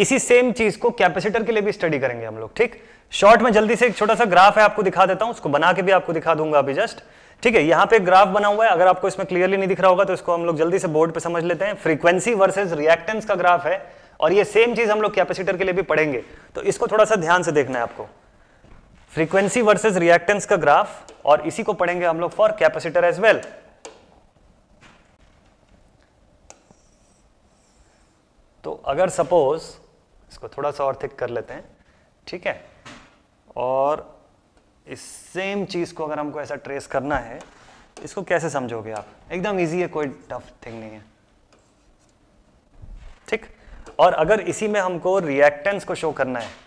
इसी सेम चीज को कैपेसिटर के लिए भी स्टडी करेंगे हम लोग ठीक शॉर्ट में जल्दी से एक छोटा सा ग्राफ है आपको दिखा देता हूं उसको बना के भी आपको दिखा दूंगा अभी जस्ट ठीक है यहां पे ग्राफ बना हुआ है अगर आपको इसमें क्लियरली नहीं दिख रहा होगा तो इसको हम लोग जल्दी से बोर्ड पे समझ लेते हैं फ्रीक्वेंसी वर्सेस रिएक्टेंस का ग्राफ है और ये सेम चीज हम लोग कैपेसिटर के लिए भी पढ़ेंगे तो इसको थोड़ा सा ध्यान से देखना है आपको फ्रीक्वेंसी वर्सेस रिएक्टेंस का ग्राफ और इसी को पढ़ेंगे हम लोग फॉर कैपेसिटर एज वेल तो अगर सपोज इसको थोड़ा सा और थिक कर लेते हैं ठीक है और इस सेम चीज को अगर हमको ऐसा ट्रेस करना है इसको कैसे समझोगे आप एकदम इजी है कोई टफ थिंग नहीं है ठीक और अगर इसी में हमको रिएक्टेंस को शो करना है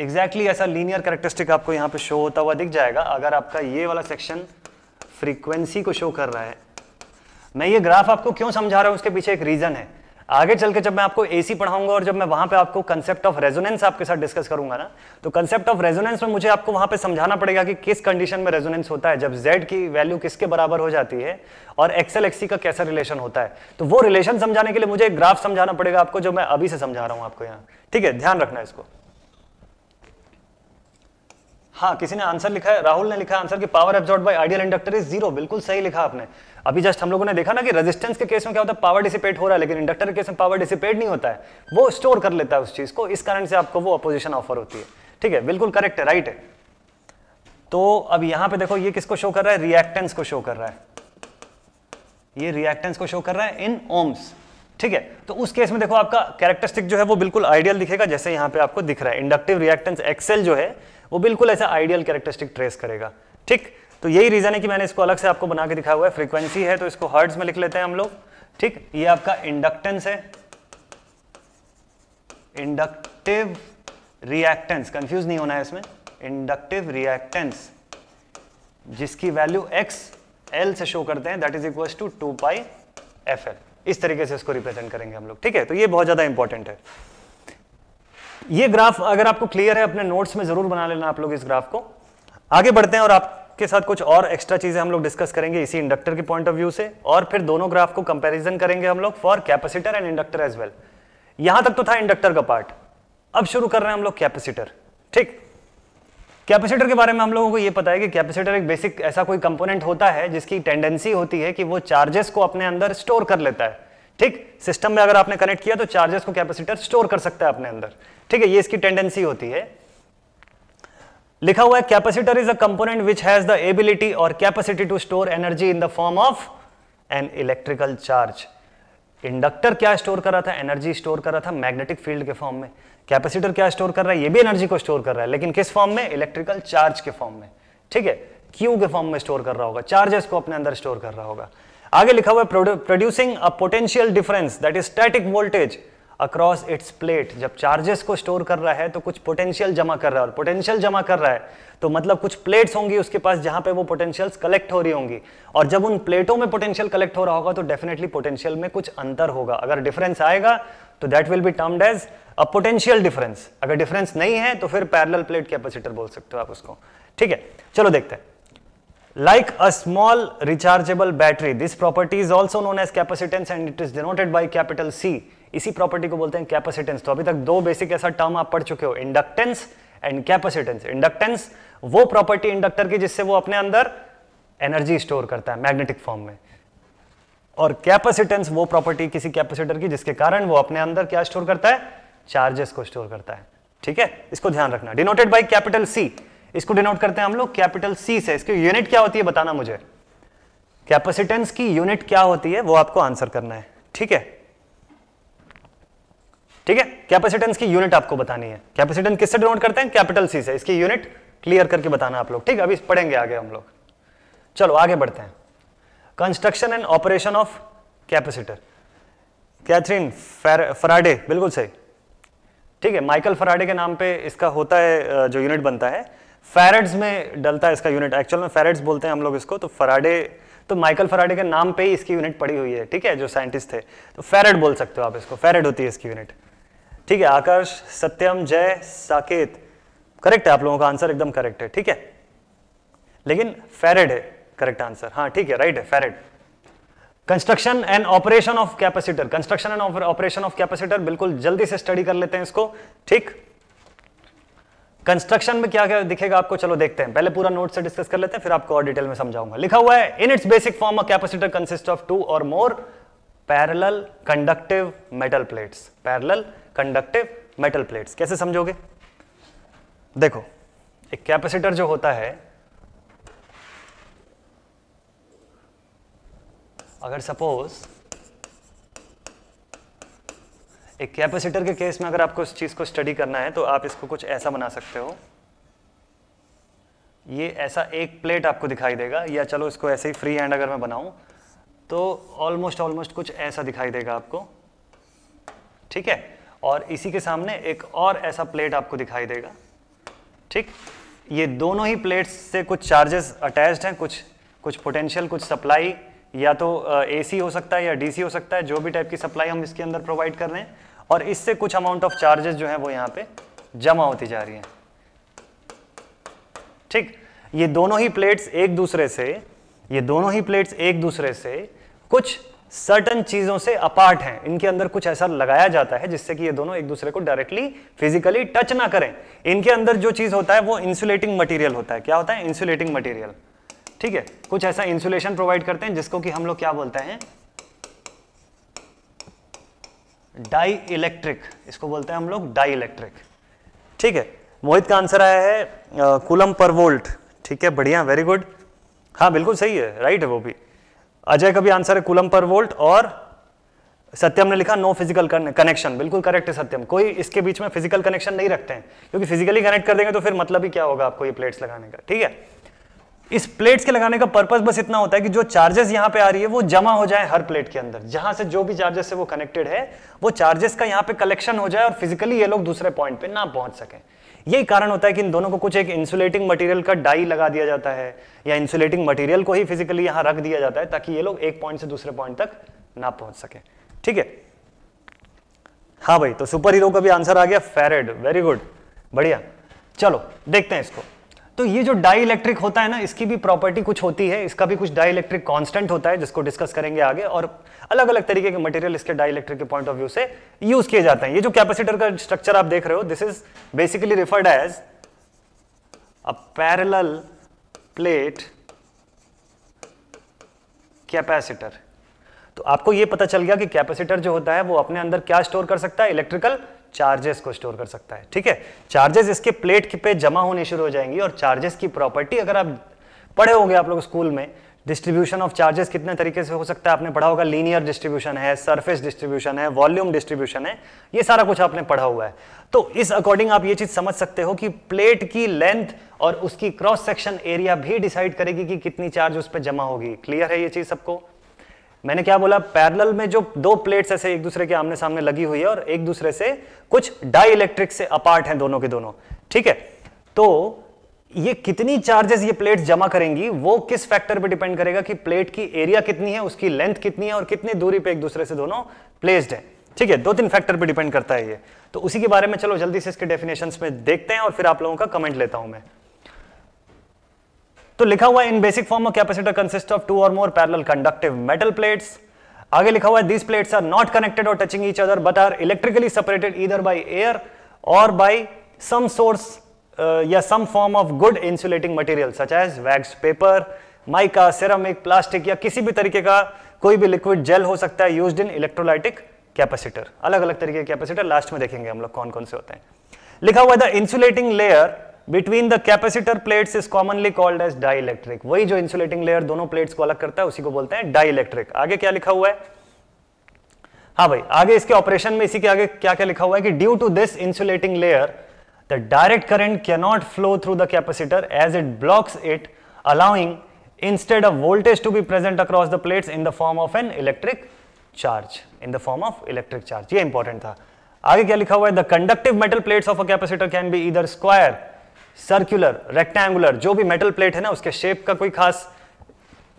एग्जैक्टली exactly ऐसा लीनियर करेक्टरिस्टिक आपको यहाँ पे शो होता हुआ दिख जाएगा अगर आपका ये वाला सेक्शन फ्रीक्वेंसी को शो कर रहा है मैं ये ग्राफ आपको क्यों समझा रहा हूँ उसके पीछे एक रीजन है आगे चल के जब मैं आपको एसी पढ़ाऊंगा और जब मैं वहां पे आपको कंसेप्ट ऑफ रेजोनेंस आपके साथ डिस्कस करूंगा ना तो कंसेप्ट ऑफ रेजोनेंस में मुझे आपको वहां पे समझाना पड़ेगा कि किस कंडीशन में रेजोनेंस होता है जब z की वैल्यू किसके बराबर हो जाती है और एक्सएल एक्सी का कैसा रिलेशन होता है तो वो रिलेशन समझाने के लिए मुझे एक ग्राफ समझाना पड़ेगा आपको जो मैं अभी से समझा रहा हूँ आपको यहाँ ठीक है ध्यान रखना इसको हाँ किसी ने आंसर लिखा है राहुल ने लिखा आंसर कि power absorbed by ideal inductor is zero बिल्कुल सही लिखा आपने अभी जस्ट हम लोगों ने देखा ना कि रेजिस्टेंस के केस में क्या होता है पावर डिसिपेट हो रहा है लेकिन इंडक्टर के केस में पावर डिसिपेट नहीं होता है वो स्टोर कर लेता है उस चीज को इस कारण से आपको वो अपोजिशन ऑफर होती है ठीक है बिल्कुल करेक्ट है राइट है तो अब यहां पर देखो ये किसको शो कर रहा है रिएक्टेंस को शो कर रहा है ये रिएक्टेंस को शो कर रहा है इन ओम्स ठीक है तो उस केस में देखो आपका कैरेक्टरिस्टिक जो है वो बिल्कुल आइडियल दिखेगा जैसे यहां पे आपको दिख रहा है इंडक्टिव रिएक्टेंस एक्सेल जो है वो बिल्कुल ऐसा आइडियल कैरेक्टरिस्टिक ट्रेस करेगा ठीक तो यही रीज़न है कि मैंने इसको अलग से आपको बना के दिखा हुआ है फ्रीक्वेंसी है तो इसको हर्ट्स में लिख लेते हैं हम लोग ठीक ये आपका इंडक्टेंस है इंडक्टिव रिएक्टेंस कंफ्यूज नहीं होना है इसमें इंडक्टिव रिएक्टेंस जिसकी वैल्यू एक्स एल से शो करते हैं that is equal to two pi F L इस तरीके से इसको रिप्रेजेंट करेंगे हम लोग ठीक है तो ये बहुत ज़्यादा इंपॉर्टेंट है ये ग्राफ अगर आपको क्लियर है अपने नोट्स में जरूर बना लेना आप लोग इस ग्राफ को आगे बढ़ते हैं और आपके साथ कुछ और एक्स्ट्रा चीजें हम लोग डिस्कस करेंगे इसी इंडक्टर के पॉइंट ऑफ व्यू से और फिर दोनों ग्राफ को कंपेरिजन करेंगे हम लोग for capacitor and inductor as well यहां तक तो था इंडक्टर का पार्ट अब शुरू कर रहे हैं हम लोग कैपेसिटर ठीक कैपेसिटर के बारे में हम लोगों को यह पता है कि कैपेसिटर एक बेसिक ऐसा कोई कंपोनेंट होता है जिसकी टेंडेंसी होती है कि वो चार्जेस को अपने अंदर स्टोर कर लेता है ठीक सिस्टम में अगर आपने कनेक्ट किया तो चार्जेस को कैपेसिटर स्टोर कर सकता है अपने अंदर ठीक है ये इसकी टेंडेंसी होती है लिखा हुआ है capacitor is a component which has the ability और capacity to store energy in the form of an electrical charge inductor क्या स्टोर कर रहा था एनर्जी स्टोर कर रहा था मैग्नेटिक फील्ड के फॉर्म में कैपेसिटर क्या स्टोर कर रहा है ये भी एनर्जी को स्टोर कर रहा है लेकिन किस फॉर्म में इलेक्ट्रिकल चार्ज के फॉर्म में ठीक है क्यू के फॉर्म में स्टोर कर रहा होगा चार्जेस को अपने अंदर स्टोर कर रहा होगा आगे लिखा हुआ है producing a potential difference that is static voltage across its plate जब चार्जेस को स्टोर कर रहा है तो कुछ पोटेंशियल जमा कर रहा है और पोटेंशियल जमा कर रहा है तो मतलब कुछ प्लेट्स होंगी उसके पास जहां पे वो पोटेंशियल्स कलेक्ट हो रही होंगी और जब उन प्लेटों में पोटेंशियल कलेक्ट हो रहा होगा तो डेफिनेटली पोटेंशियल में कुछ अंतर होगा अगर डिफरेंस आएगा तो that will be termed as a potential difference अगर डिफरेंस नहीं है तो फिर पैरल प्लेट कैपेसिटर बोल सकते हो आप उसको ठीक है चलो देखते हैं like a small rechargeable battery this property is also known as capacitance and it is denoted by capital c इसी प्रॉपर्टी को बोलते हैं कैपेसिटेंस तो अभी तक दो बेसिक ऐसा टर्म आप पढ़ चुके हो इंडक्टेंस एंड कैपेसिटेंस इंडक्टेंस वो प्रॉपर्टी इंडक्टर की जिससे वो अपने अंदर एनर्जी स्टोर करता है मैग्नेटिक फॉर्म में और कैपेसिटेंस वो प्रॉपर्टी किसी कैपेसिटर की जिसके कारण वो अपने अंदर क्या स्टोर करता है चार्जेस को स्टोर करता है ठीक है इसको ध्यान रखना डिनोटेड बाई कैपिटल सी इसको डिनोट करते हैं हम लोग कैपिटल सी से इसकी यूनिट क्या होती है बताना मुझे कैपेसिटेंस की यूनिट क्या होती है वो आपको आंसर करना है ठीक है ठीक है कैपेसिटेंस की यूनिट आपको बतानी है कैपेसिटेंस किससे डिनोट करते हैं कैपिटल सी से इसकी यूनिट क्लियर करके बताना आप लोग ठीक है अभी पढ़ेंगे आगे हम लोग चलो आगे बढ़ते हैं construction and operation of capacitor Catherine Faraday बिल्कुल सही ठीक है माइकल फराडे के नाम पे इसका होता है जो यूनिट बनता है फेरेड्स में डलता है इसका यूनिट एक्चुअल में फेरेड्स बोलते हैं हम लोग इसको तो फराडे तो माइकल फराडे के नाम पे ही इसकी यूनिट पड़ी हुई है ठीक है जो साइंटिस्ट थे तो फेरेड बोल सकते हो आप इसको फेरेड होती है इसकी यूनिट ठीक है आकर्ष सत्यम जय साकेत करेक्ट है आप लोगों का आंसर एकदम करेक्ट है ठीक है लेकिन फेरेड है करेक्ट आंसर हाँ ठीक है राइट है farad construction and operation of capacitor construction and operation of capacitor बिल्कुल जल्दी से स्टडी कर लेते हैं इसको ठीक कंस्ट्रक्शन में क्या क्या दिखेगा आपको चलो देखते हैं पहले पूरा नोट से डिस्कस कर लेते हैं फिर आपको और डिटेल में समझाऊंगा लिखा हुआ है in its basic form of capacitor consist of two or more parallel conductive metal plates parallel conductive metal plates कैसे समझोगे देखो एक कैपेसिटर जो होता है अगर सपोज एक कैपेसिटर के केस में अगर आपको इस चीज़ को स्टडी करना है तो आप इसको कुछ ऐसा बना सकते हो ये ऐसा एक प्लेट आपको दिखाई देगा या चलो इसको ऐसे ही फ्री हैंड अगर मैं बनाऊं तो ऑलमोस्ट ऑलमोस्ट कुछ ऐसा दिखाई देगा आपको ठीक है और इसी के सामने एक और ऐसा प्लेट आपको दिखाई देगा ठीक ये दोनों ही प्लेट्स से कुछ चार्जेस अटैच्ड हैं कुछ कुछ पोटेंशियल कुछ सप्लाई या तो एसी हो सकता है या डीसी हो सकता है जो भी टाइप की सप्लाई हम इसके अंदर प्रोवाइड कर रहे हैं और इससे कुछ अमाउंट ऑफ चार्जेस जो है वो यहाँ पे जमा होती जा रही है ठीक ये दोनों ही प्लेट्स एक दूसरे से ये दोनों ही प्लेट्स एक दूसरे से कुछ सर्टन चीजों से अपार्ट हैं इनके अंदर कुछ ऐसा लगाया जाता है जिससे कि ये दोनों एक दूसरे को डायरेक्टली फिजिकली टच ना करें इनके अंदर जो चीज होता है वो इंसुलेटिंग मटेरियल होता है क्या होता है इंसुलेटिंग मटेरियल ठीक है कुछ ऐसा इंसुलेशन प्रोवाइड करते हैं जिसको कि हम लोग क्या बोलते हैं डाई इलेक्ट्रिक इसको बोलते हैं हम लोग डाई इलेक्ट्रिक ठीक है मोहित का आंसर आया है कुलम पर वोल्ट ठीक है बढ़िया वेरी गुड हाँ बिल्कुल सही है राइट है वो भी अजय का भी आंसर है कुलम पर वोल्ट और सत्यम ने लिखा नो फिजिकल कनेक्शन बिल्कुल करेक्ट है सत्यम कोई इसके बीच में फिजिकल कनेक्शन नहीं रखते हैं क्योंकि फिजिकली कनेक्ट कर देंगे तो फिर मतलब ही क्या होगा आपको ये प्लेट्स लगाने का ठीक है इस प्लेट्स के लगाने का पर्पस बस इतना होता है कि जो चार्जेस यहां पे आ रही है वो जमा हो जाए हर प्लेट के अंदर जहां से जो भी चार्जेस है वो कनेक्टेड है वो चार्जेस का यहां पे कलेक्शन हो जाए और फिजिकली ये लोग दूसरे पॉइंट पे ना पहुंच सके यही कारण होता है कि इन दोनों को कुछ एक इंसुलेटिंग मटेरियल का डाई लगा दिया जाता है या इंसुलेटिंग मटेरियल को ही फिजिकली यहां रख दिया जाता है ताकि ये लोग एक पॉइंट से दूसरे पॉइंट तक ना पहुंच सके ठीक है हाँ भाई तो सुपर हीरो का भी आंसर आ गया फेरेड वेरी गुड बढ़िया चलो देखते हैं इसको तो ये जो डाई होता है ना इसकी भी प्रॉपर्टी कुछ होती है इसका भी कुछ डाई इलेक्ट्रिक कॉन्स्टेंट होता है जिसको डिस्कस करेंगे आगे और अलग अलग तरीके के मटेरियल इसके डाई के पॉइंट ऑफ व्यू से यूज किए जाते हैं ये जो कैपेसिटर का स्ट्रक्चर आप देख रहे हो this is basically referred as a parallel plate capacitor तो आपको यह पता चल गया कि कैपेसिटर जो होता है वो अपने अंदर क्या स्टोर कर सकता है इलेक्ट्रिकल चार्जेस को स्टोर कर सकता है ठीक है चार्जेस इसके प्लेट पे जमा होने शुरू हो जाएंगी और चार्जेस की प्रॉपर्टी अगर आप पढ़े होंगे आप लोग स्कूल में डिस्ट्रीब्यूशन ऑफ चार्जेस कितने तरीके से हो सकता है आपने पढ़ा होगा लीनियर डिस्ट्रीब्यूशन है सरफेस डिस्ट्रीब्यूशन है वॉल्यूम डिस्ट्रीब्यूशन है ये सारा कुछ आपने पढ़ा हुआ है तो इस अकॉर्डिंग आप ये चीज समझ सकते हो कि प्लेट की लेंथ और उसकी क्रॉस सेक्शन एरिया भी डिसाइड करेगी कि कितनी चार्ज उस पर जमा होगी क्लियर है ये चीज सबको मैंने क्या बोला पैरेलल में जो दो प्लेट्स ऐसे एक दूसरे के आमने सामने लगी हुई है और एक दूसरे से कुछ डाई इलेक्ट्रिक से अपार्ट हैं दोनों के दोनों ठीक है तो ये कितनी चार्जेस ये प्लेट जमा करेंगी वो किस फैक्टर पे डिपेंड करेगा कि प्लेट की एरिया कितनी है उसकी लेंथ कितनी है और कितनी दूरी पे एक दूसरे से दोनों प्लेस्ड है ठीक है दो तीन फैक्टर पे डिपेंड करता है ये तो उसी के बारे में चलो जल्दी से इसके डेफिनेशन में देखते हैं और फिर आप लोगों का कमेंट लेता हूं मैं तो लिखा हुआ in basic form of capacitor consist of two or more parallel conductive metal plates आगे लिखा हुआ है these plates are not connected or touching each other but are electrically separated either by air or by some sort या some form of good insulating material such as wax paper mica ceramic plastic या किसी भी तरीके का कोई भी liquid gel हो सकता है यूज्ड इन इलेक्ट्रोलाइटिक कैपेसिटर अलग अलग तरीके के कैपेसिटर लास्ट में देखेंगे हम लोग कौन कौन से होते हैं लिखा हुआ the insulating layer between the capacitor plates is commonly called as dielectric वही जो इंसुलेटिंग लेयर दोनों प्लेट्स को अलग करता है उसी को बोलते हैं डाइलेक्ट्रिक आगे क्या लिखा हुआ है हाँ भाई आगे इसके ऑपरेशन में इसी के आगे क्या क्या लिखा हुआ है कि due to this insulating layer the direct current can not flow through the capacitor as it blocks it allowing instead of voltage to be present across the plates in the form of an electric charge in the form of electric charge ये important था आगे क्या लिखा हुआ है the conductive metal plates of a capacitor can be either square circular rectangular जो भी metal plate है ना उसके शेप का कोई खास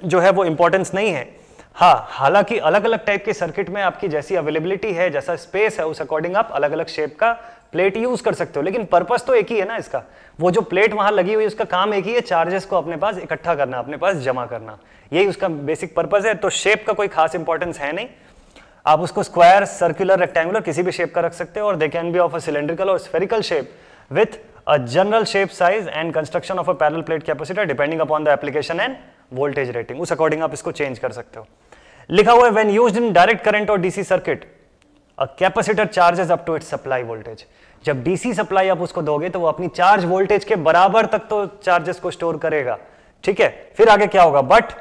जो है वो इंपॉर्टेंस नहीं है हाँ हालांकि अलग अलग टाइप के सर्किट में आपकी जैसी अवेलेबिलिटी है जैसा स्पेस है उस अकॉर्डिंग आप अलग अलग शेप का प्लेट यूज कर सकते हो लेकिन पर्पस तो एक ही है ना इसका वो जो प्लेट वहां लगी हुई उसका काम एक ही है चार्जेस को अपने पास इकट्ठा करना अपने पास जमा करना यही उसका बेसिक पर्पज है तो शेप का कोई खास इंपॉर्टेंस है नहीं आप उसको स्क्वायर सर्कुलर रेक्टेंगुलर किसी भी शेप का रख सकते हो और they can be of a cylindrical or spherical shape with a general shape size and construction of a parallel plate capacitor depending upon the application and voltage rating us according aap isko change kar sakte ho likha hua hai when used in direct current or DC circuit a capacitor charges up to its supply voltage जब DC supply आप उसको दोगे तो वो अपनी charge voltage के बराबर तक तो charges को store करेगा ठीक है फिर आगे क्या होगा but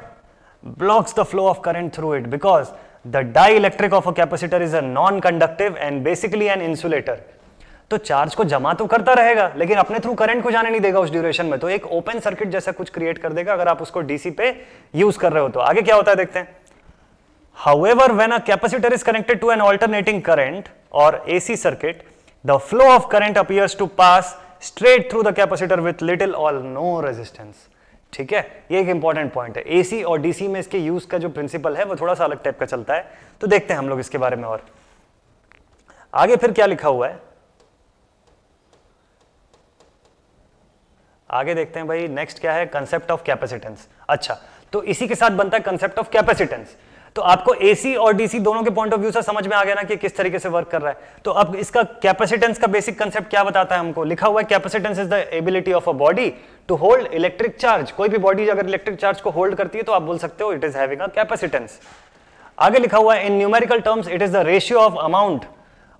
blocks the flow of current through it because the dielectric of a capacitor is a non-conductive and basically an insulator तो चार्ज को जमा तो करता रहेगा लेकिन अपने थ्रू करंट को जाने नहीं देगा उस ड्यूरेशन में तो एक ओपन सर्किट जैसा कुछ क्रिएट कर देगा अगर आप उसको डीसी पे यूज कर रहे हो तो आगे क्या होता है देखते हैं however when a capacitor is connected to an alternating current or ac circuit the flow of current appears to pass straight through the capacitor with little or no resistance ठीक है ये एक इंपॉर्टेंट पॉइंट है AC और DC में इसके use का जो प्रिंसिपल है वो थोड़ा सा अलग टाइप का चलता है तो देखते हैं हम लोग इसके बारे में और आगे फिर क्या लिखा हुआ है आगे देखते हैं भाई नेक्स्ट क्या है कंसेप्ट ऑफ कैपेसिटेंस अच्छा तो इसी के साथ बनता है कंसेप्ट ऑफ कैपेसिटेंस तो आपको एसी और डीसी दोनों के पॉइंट ऑफ व्यू से समझ में आ गया ना कि किस तरीके से वर्क कर रहा है तो अब इसका कैपेसिटेंस का बेसिक कंसेप्ट क्या बताता है हमको लिखा हुआ है capacitance is the ability of a body to hold electric charge कोई भी बॉडी अगर इलेक्ट्रिक चार्ज को होल्ड करती है तो आप बोल सकते हो it is having a capacitance आगे लिखा हुआ है in numerical terms it is the ratio of amount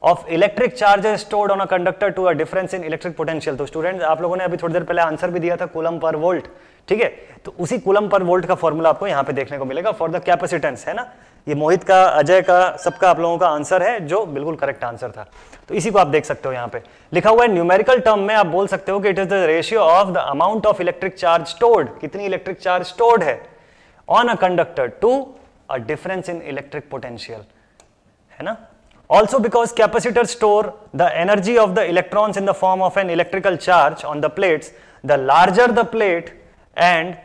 of electric charges stored on a conductor to a difference in electric potential तो स्टूडेंट आप लोगों ने अभी थोड़ी देर पहले आंसर भी दिया था कुलम पर वोल्ट ठीक है तो उसी कुलम पर वोल्ट का फॉर्मूला आपको यहां पे देखने को मिलेगा फॉर द कैपेसिटेंस है ना ये मोहित का अजय का सबका आप लोगों का आंसर है जो बिल्कुल करेक्ट आंसर था तो इसी को आप देख सकते हो यहां पे लिखा हुआ है न्यूमेरिकल टर्म में आप बोल सकते हो कि it is the ratio of the amount of electric charge stored कितनी इलेक्ट्रिक चार्ज स्टोर्ड है on a conductor to a difference in electric potential है ना Also because capacitors store the energy of the electrons in the form of an electrical charge on the plates, the larger the plate and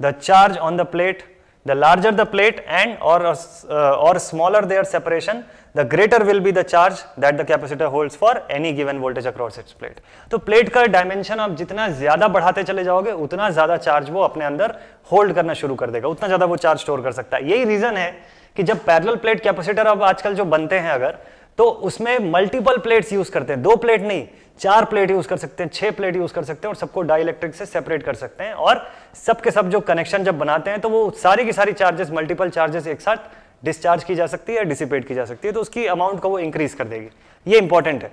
the charge on the plate, the larger the plate and or, uh, or smaller their separation, the greater will be the charge that the capacitor holds for any given voltage across its plate. to so, plate ka dimension aap jitna zyada badhate chale jaoge utna zyada charge wo apne andar hold karna shuru kar dega utna zyada wo charge store kar sakta hai yahi reason hai कि जब parallel plate capacitor अब आजकल जो बनते हैं अगर तो उसमें मल्टीपल प्लेट्स यूज करते हैं दो प्लेट नहीं चार प्लेट यूज कर सकते हैं छह प्लेट यूज कर सकते हैं और सबको डाइलेक्ट्रिक से सेपरेट कर सकते हैं और सबके सब जो कनेक्शन जब बनाते हैं तो वो सारी की सारी चार्जेस मल्टीपल चार्जेस एक साथ डिस्चार्ज की जा सकती है डिसिपेट की जा सकती है तो उसकी अमाउंट को वो इंक्रीज कर देगी ये इंपॉर्टेंट है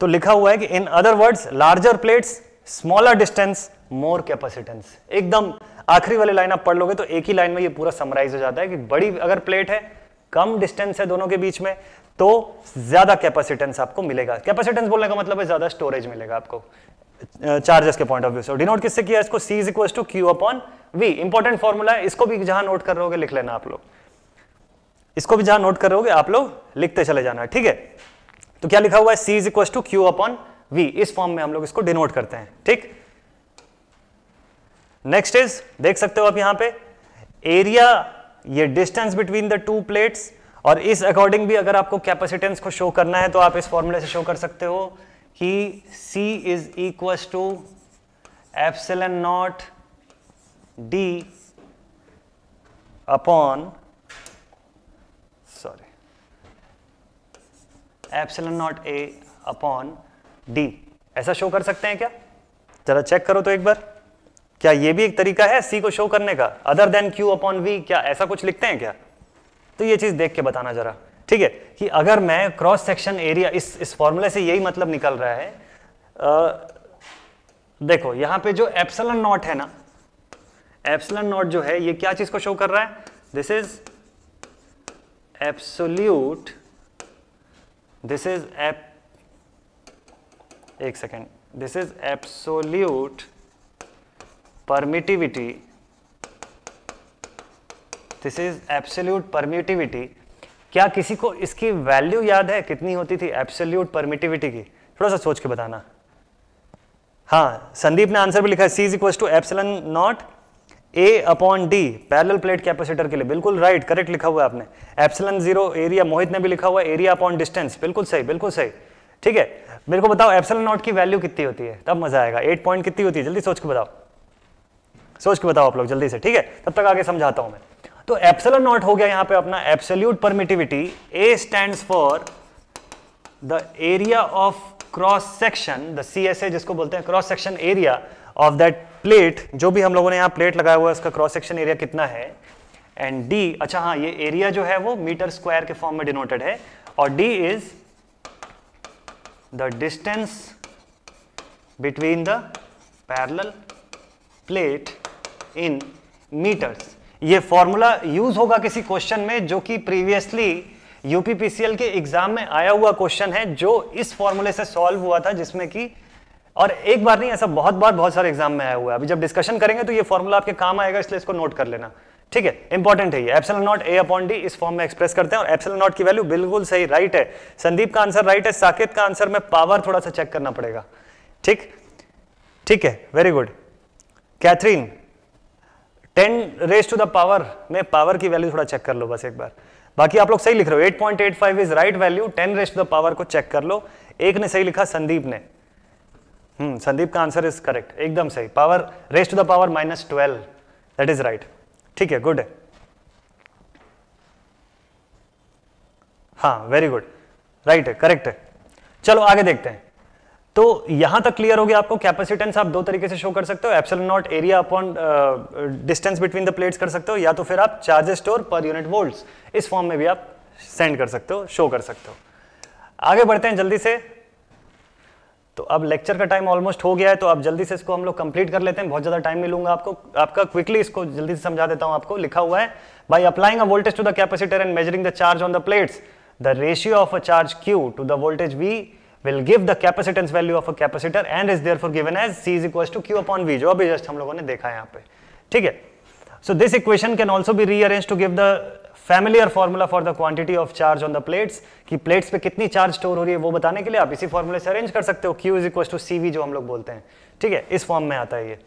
तो लिखा हुआ है कि in other words larger plates smaller distance more capacitance एकदम आखिरी वाली लाइन आप पढ़ लोगे तो एक ही लाइन में ये पूरा समराइज हो जाता है कि बड़ी अगर प्लेट है कम डिस्टेंस है दोनों के बीच में तो ज्यादा कैपेसिटेंस आपको मिलेगा कैपेसिटेंस बोलने का मतलब है ज्यादा स्टोरेज मिलेगा आपको चार्जेस के पॉइंट ऑफ व्यू से डिनोट किससे किया इसको C is equal to Q upon V important formula है इसको भी जहां नोट कर रहोगे लिख लेना आप लोग इसको भी जहां नोट कर रहोगे आप लोग लिखते चले जाना ठीक है तो क्या लिखा हुआ है C is equal to Q upon V इस फॉर्म में हम लोग इसको डिनोट करते हैं ठीक है नेक्स्ट इज देख सकते हो आप यहां पे एरिया ये distance between the two plates और इस अकॉर्डिंग भी अगर आपको कैपेसिटेंस को शो करना है तो आप इस फॉर्मूले से शो कर सकते हो कि C is equals to epsilon naught D upon sorry epsilon naught A upon D ऐसा शो कर सकते हैं क्या जरा चेक करो तो एक बार क्या ये भी एक तरीका है सी को शो करने का other than Q upon V क्या ऐसा कुछ लिखते हैं क्या तो ये चीज देख के बताना जरा ठीक है कि अगर मैं क्रॉस सेक्शन एरिया इस इस फॉर्मूले से यही मतलब निकल रहा है आ, देखो यहां पे जो एप्सलन नॉट है ना एप्सलन नॉट जो है ये क्या चीज को शो कर रहा है this is absolute this is एप एक second this is absolute permittivity this is absolute permittivity क्या किसी को इसकी वैल्यू याद है कितनी होती थी एब्सोल्यूट परमिटिविटी की थोड़ा सा सोच के बताना हाँ संदीप ने आंसर भी लिखा C is equal to epsilon naught A upon D parallel plate capacitor के लिए बिल्कुल राइट right, करेक्ट लिखा हुआ है आपने एप्सलन जीरो एरिया मोहित ने भी लिखा हुआ एरिया अपॉन डिस्टेंस बिल्कुल सही बिल्कुल सही ठीक है मेरे को बताओ एप्सलन नॉट की वैल्यू कितनी होती है तब मजा आएगा एट पॉइंट कितनी होती है जल्दी सोच के बताओ सोच के बताओ आप लोग जल्दी से ठीक है तब तक आगे समझाता हूं मैं तो एप्सलन नॉट हो गया यहां पे अपना absolute permittivity A stand for the area of cross section the C S A जिसको बोलते हैं cross section area of that plate जो भी हम लोगों ने यहाँ प्लेट लगाया हुआ है उसका क्रॉस सेक्शन एरिया कितना है एंड डी अच्छा हाँ ये एरिया जो है वो मीटर स्क्वायर के फॉर्म में डिनोटेड है और D is the distance between the parallel plate in meters ये फॉर्मूला यूज होगा किसी क्वेश्चन में जो कि प्रीवियसली यूपीपीसीएल के एग्जाम में आया हुआ क्वेश्चन है जो इस फॉर्मूले से सॉल्व हुआ था जिसमें कि और एक बार नहीं ऐसा बहुत बार बहुत सारे एग्जाम में आया हुआ है अभी जब डिस्कशन करेंगे तो ये फॉर्मूला आपके काम आएगा इसलिए इसको नोट कर लेना ठीक है इंपॉर्टेंट है ये एप्सल नॉट ए अपॉन डी इस फॉर्म में एक्सप्रेस करते हैं और एप्सल नॉट की वैल्यू बिल्कुल सही राइट है संदीप का आंसर राइट है साकेत का आंसर में पावर थोड़ा सा चेक करना पड़ेगा ठीक ठीक है वेरी गुड कैथरीन ten raise to the power में पावर की वैल्यू थोड़ा चेक कर लो बस एक बार बाकी आप लोग सही लिख रहे हो five is right value ten raise to the power को चेक कर लो एक ने सही लिखा संदीप ने हम्म संदीप का आंसर इज करेक्ट एकदम सही power raise to the power minus twelve that is right ठीक है गुड है हाँ वेरी गुड राइट है करेक्ट है चलो आगे देखते हैं तो यहां तक क्लियर हो गया आपको कैपेसिटेंस आप दो तरीके से शो कर सकते हो epsilon naught area upon distance between the plates कर सकते हो या तो फिर आप charges store per unit volts इस फॉर्म में भी आप सेंड कर सकते हो शो कर सकते हो आगे बढ़ते हैं जल्दी से तो अब लेक्चर का टाइम ऑलमोस्ट हो गया है तो अब जल्दी से इसको हम लोग कंप्लीट कर लेते हैं बहुत ज्यादा टाइम मिलूंगा आपको आपका क्विकली इसको जल्दी से समझा देता हूं आपको लिखा हुआ है by applying a voltage to the capacitor and measuring the charge on the plates the ratio of a charge Q to the voltage V will give the capacitance value of a capacitor and is therefore given as C is equals to Q upon V, जो अभी just हम लोगों ने देखा यहाँ पे ठीक है so this equation can also be rearrange to give the familiar formula for the quantity of charge on the plates कि प्लेट्स पे कितनी चार्ज स्टोर हो रही है वो बताने के लिए आप इसी फॉर्मुले से अरेंज कर सकते हो Q is equal to C जो हम लोग बोलते हैं ठीक है इस फॉर्म में आता है ये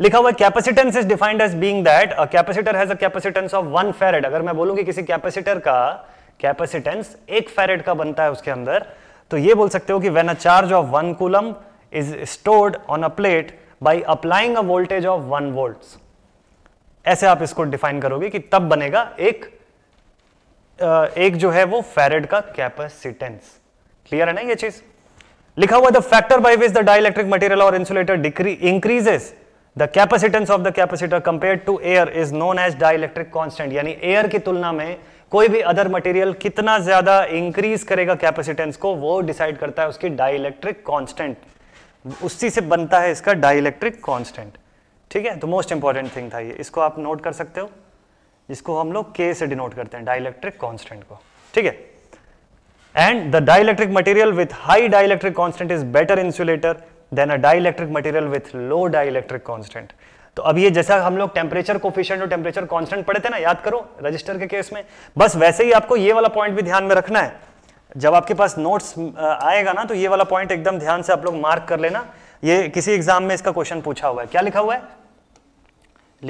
लिखा हुआ capacitance is defined as being that capacitor has capacitance of one farad अगर मैं बोलूँ कि किसी कैपेसिटर का कैपेसिटेंस एक फेरेड का बनता है उसके अंदर तो ये बोल सकते हो कि when a charge of one coulomb is stored on a plate by applying a voltage of one volt ऐसे आप इसको डिफाइन करोगे कि तब बनेगा एक एक जो है वो फेरेड का कैपेसिटेंस क्लियर है ना ये चीज लिखा हुआ the factor by which the dielectric material और insulator decree increases the capacitance of the capacitor compare to air is known as dielectric constant यानी एयर की तुलना में कोई भी अदर मटेरियल कितना ज्यादा इंक्रीज करेगा कैपेसिटेंस को वो डिसाइड करता है उसकी डाइलेक्ट्रिक कॉन्स्टेंट उसी से बनता है इसका डाइलेक्ट्रिक कॉन्स्टेंट ठीक है तो मोस्ट इंपॉर्टेंट थिंग था ये इसको आप नोट कर सकते हो जिसको हम लोग के से डिनोट करते हैं डाइलेक्ट्रिक कॉन्स्टेंट को ठीक है and the dielectric material with high dielectric constant is better insulator than a dielectric material with low dielectric constant तो अब ये जैसा हम लोग टेम्परेचर कोफिशियंट और टेम्परेचर कॉन्स्टेंट पढ़े थे ना याद करो रजिस्टर के केस में बस वैसे ही आपको ये वाला पॉइंट भी ध्यान में रखना है जब आपके पास नोट्स आएगा ना तो ये वाला पॉइंट एकदम ध्यान से आप लोग मार्क कर लेना ये किसी एग्जाम में इसका क्वेश्चन पूछा हुआ है क्या लिखा हुआ है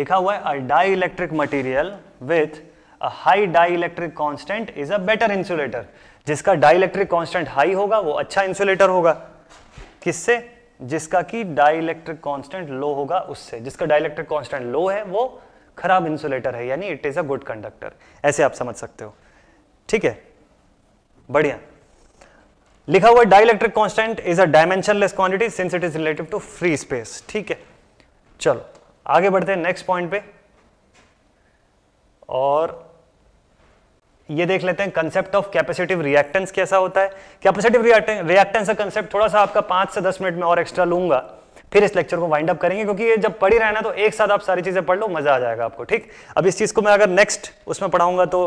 लिखा हुआ है a dielectric material with a high dielectric constant is a better insulator जिसका डाई इलेक्ट्रिक कॉन्स्टेंट हाई होगा वो अच्छा इंसुलेटर होगा किससे जिसका कि डाइलेक्ट्रिक कांस्टेंट लो होगा उससे जिसका डाइलेक्ट्रिक कांस्टेंट लो है वो खराब इंसुलेटर है यानी it is a good conductor ऐसे आप समझ सकते हो ठीक है बढ़िया लिखा हुआ dielectric constant is a dimensionless quantity since it is relative to free space ठीक है चलो आगे बढ़ते हैं नेक्स्ट पॉइंट पे और ये देख लेते हैं कंसेप्ट ऑफ कैपेसिटिव रिएक्टेंस कैसा होता है कैपेसिटिव रिएक्टेंस का कंसेप्ट थोड़ा सा आपका पांच से दस मिनट में और एक्स्ट्रा लूंगा फिर इस लेक्चर को वाइंड अप करेंगे क्योंकि ये जब पढ़ी रहना तो एक साथ आप सारी चीज़ें पढ़ लो मज़ा आ जाएगा आपको ठीक अब इस चीज़ को मैं अगर नेक्स्ट उसमें पढ़ाऊंगा तो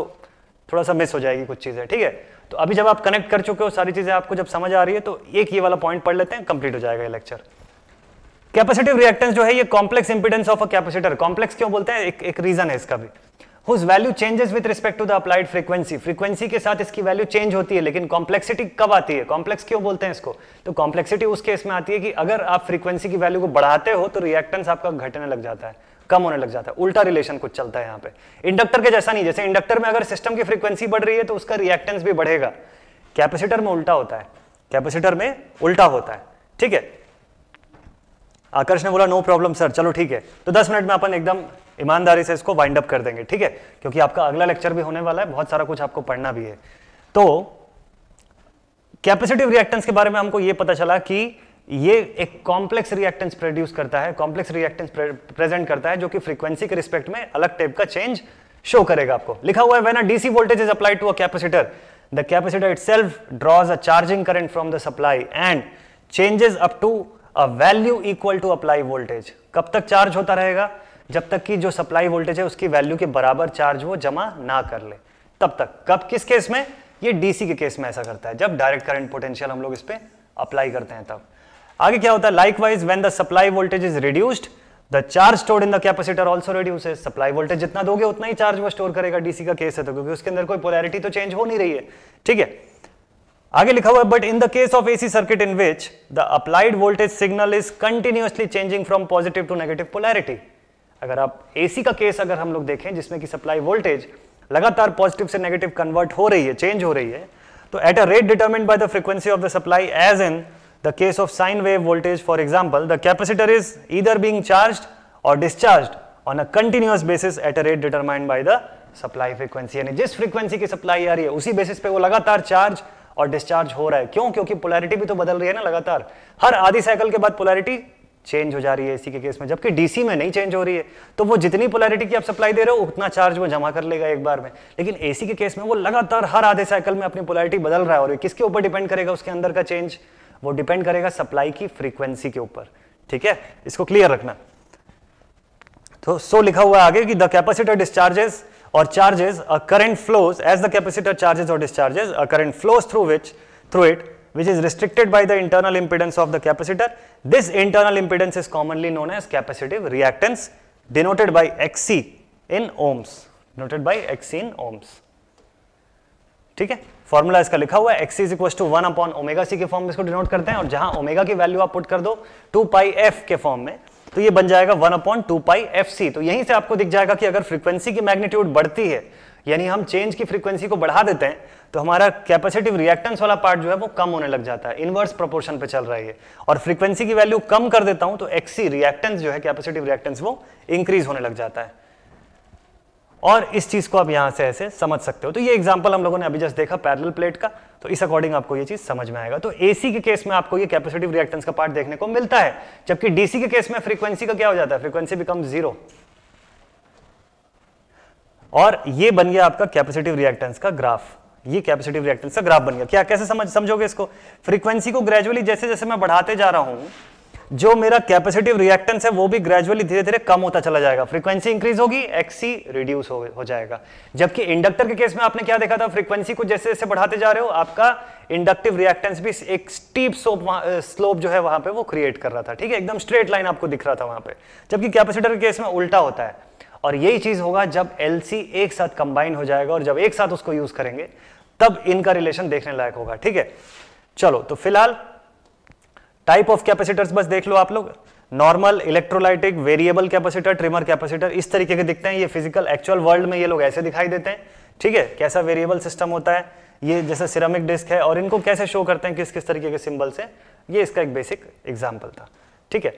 थोड़ा सा मिस हो जाएगी कुछ चीज़ें ठीक है तो अभी जब आप कनेक्ट कर चुके हो सारी चीज़ें आपको जब समझ आ रही है तो एक ये वाला पॉइंट पढ़ लेते हैं कंप्लीट हो जाएगा ये लेक्चर कैपेसिटिव रिएक्टेंस जो है ये complex impedance of a capacitor complex क्यों बोलते हैं एक एक रीज़न है इसका भी whose value changes with respect to the applied frequency. Frequency के साथ इसकी value change होती है लेकिन complexity कब आती है Complex क्यों बोलते हैं इसको तो complexity उस केस में आती है कि अगर आप frequency की value को बढ़ाते हो तो reactance आपका घटने लग जाता है कम होने लग जाता है उल्टा रिलेशन कुछ चलता है यहाँ पे इंडक्टर के जैसा नहीं जैसे इंडक्टर में अगर सिस्टम की फ्रीक्वेंसी बढ़ रही है तो उसका रिएक्टेंस भी बढ़ेगा कैपेसिटर में उल्टा होता है कैपेसिटर में उल्टा होता है ठीक है आकर्ष ने बोला नो प्रॉब्लम सर चलो ठीक है तो 10 मिनट में अपन एकदम ईमानदारी से इसको वाइंड अप कर देंगे ठीक है क्योंकि आपका अगला लेक्चर भी होने वाला है बहुत सारा कुछ आपको पढ़ना भी है तो कैपेसिटिव रिएक्टेंस के बारे में हमको ये पता चला कि ये एक कॉम्प्लेक्स रिएक्टेंस प्रोड्यूस करता है कॉम्प्लेक्स रिएक्टेंस प्रेजेंट करता है जो कि फ्रीक्वेंसी के रिस्पेक्ट में अलग टाइप का चेंज शो करेगा आपको लिखा हुआ है when a DC voltage is applied to a capacitor the capacitor itself draws a charging current from the supply and changes up to a value equal to apply voltage कब तक charge होता रहेगा जब तक कि जो सप्लाई वोल्टेज है उसकी वैल्यू के बराबर चार्ज वो जमा ना कर ले तब तक कब किस केस में ये डीसी के केस में ऐसा करता है जब डायरेक्ट करंट पोटेंशियल हम लोग इस पर अप्लाई करते हैं तब आगे क्या होता है likewise when the supply voltage is reduced the charge stored in the capacitor also reduce supply voltage जितना दोगे उतना ही चार्ज वो स्टोर करेगा डीसी का केस है तो क्योंकि उसके अंदर कोई पोलैरिटी तो चेंज हो नहीं रही है ठीक है आगे लिखा हुआ है but in the case of AC circuit in which the applied voltage signal is continuously changing from positive to negative polarity अगर आप एसी का केस अगर हम लोग देखें जिसमें कि सप्लाई वोल्टेज लगातार पॉजिटिव से नेगेटिव कन्वर्ट हो रही है चेंज हो रही है तो at a rate determined by the frequency of the supply as in the case of sine wave voltage for example the capacitor is इधर being charged और discharged on a continuous basis at a rate determined by the supply frequency यानी जिस frequency की supply आ रही है उसी basis पे वो लगातार चार्ज और डिस्चार्ज हो रहा है क्यों क्योंकि पोलैरिटी भी तो बदल रही है ना लगातार हर आधी साइकिल के बाद पोलैरिटी चेंज हो जा रही है एसी के केस में जबकि डीसी में नहीं चेंज हो रही है तो वो जितनी पोलैरिटी की आप सप्लाई दे रहे हो उतना चार्ज वो जमा कर लेगा एक बार में लेकिन एसी के केस में वो लगातार हर आधे साइकिल में अपनी पोलैरिटी बदल रहा है और किसके ऊपर डिपेंड करेगा उसके अंदर का चेंज वो डिपेंड करेगा सप्लाई की फ्रीक्वेंसी के ऊपर ठीक है इसको क्लियर रखना तो सो लिखा हुआ आगे कि द कैपेसिटर डिस्चार्जेस और charges a current flows as the capacitor charges और discharges a current flows through which through it which is restricted by the internal impedance of the capacitor. This internal impedance is commonly known as capacitive reactance denoted by Xc in ohms, denoted by Xc in ohms. ठीक है formula इसका लिखा हुआ है X is equal to one upon omega C के form में इसको denote करते हैं और जहां ओमेगा की वैल्यू आप पुट कर दो टू पाई एफ के फॉर्म में तो ये बन जाएगा one upon two pi F C तो यहीं से आपको दिख जाएगा कि अगर फ्रीक्वेंसी की मैग्नीट्यूड बढ़ती है यानी हम चेंज की फ्रीक्वेंसी को बढ़ा देते हैं तो हमारा कैपेसिटिव रिएक्टेंस वाला पार्ट जो है वो कम होने लग जाता है इनवर्स प्रोपोर्शन पे चल रहा है ये और फ्रीक्वेंसी की वैल्यू कम कर देता हूं तो एक्सी रिएक्टेंस जो है कैपेसिटिव रिएक्टेंस वो इंक्रीज होने लग जाता है और इस चीज को आप यहां से ऐसे समझ सकते हो तो ये एग्जाम्पल हम लोगों ने अभी जस्ट देखा पैरल प्लेट का तो इस अकॉर्डिंग आपको ये चीज समझ में आएगा तो एसी के केस में आपको ये कैपेसिटिव रिएक्टेंस का पार्ट देखने को मिलता है जबकि डीसी के केस में फ्रीक्वेंसी का क्या हो जाता है फ्रीक्वेंसी बिकम जीरो और ये बन गया आपका कैपेसिटिव रिएक्टेंस का ग्राफ ये कैपेसिटिव रिएक्टेंस का ग्राफ बन गया क्या कैसे समझ समझोगे इसको फ्रीक्वेंसी को ग्रेजुअली जैसे जैसे मैं बढ़ाते जा रहा हूं जो मेरा कैपेसिटिव रिएक्टेंस है वो भी ग्रेजुअली धीरे धीरे कम होता चला जाएगा फ्रीक्वेंसी इंक्रीज होगी एक्सी रिड्यूस हो, हो जाएगा जबकि इंडक्टर के केस में आपने क्या देखा था फ्रीक्वेंसी को जैसे जैसे बढ़ाते जा रहे हो आपका इंडक्टिव रिएक्टेंस भी एक स्टीप स्लोप स्लोप जो है वहां पर वो क्रिएट कर रहा था ठीक है एकदम स्ट्रेट लाइन आपको दिख रहा था वहां पर जबकि कैपेसिटर के केस में उल्टा होता है और यही चीज होगा जब एल एक साथ कंबाइन हो जाएगा और जब एक साथ उसको यूज करेंगे तब इनका रिलेशन देखने लायक होगा ठीक है चलो तो फिलहाल टाइप ऑफ कैपेसिटर्स बस देख लो आप लोग normal electrolytic variable capacitor trimmer capacitor इस तरीके के दिखते हैं ये फिजिकल एक्चुअल वर्ल्ड में ये लोग ऐसे दिखाई देते हैं ठीक है कैसा वेरिएबल सिस्टम होता है ये जैसे सिरामिक डिस्क है और इनको कैसे शो करते हैं किस किस तरीके के सिंबल से ये इसका एक बेसिक एग्जाम्पल था ठीक है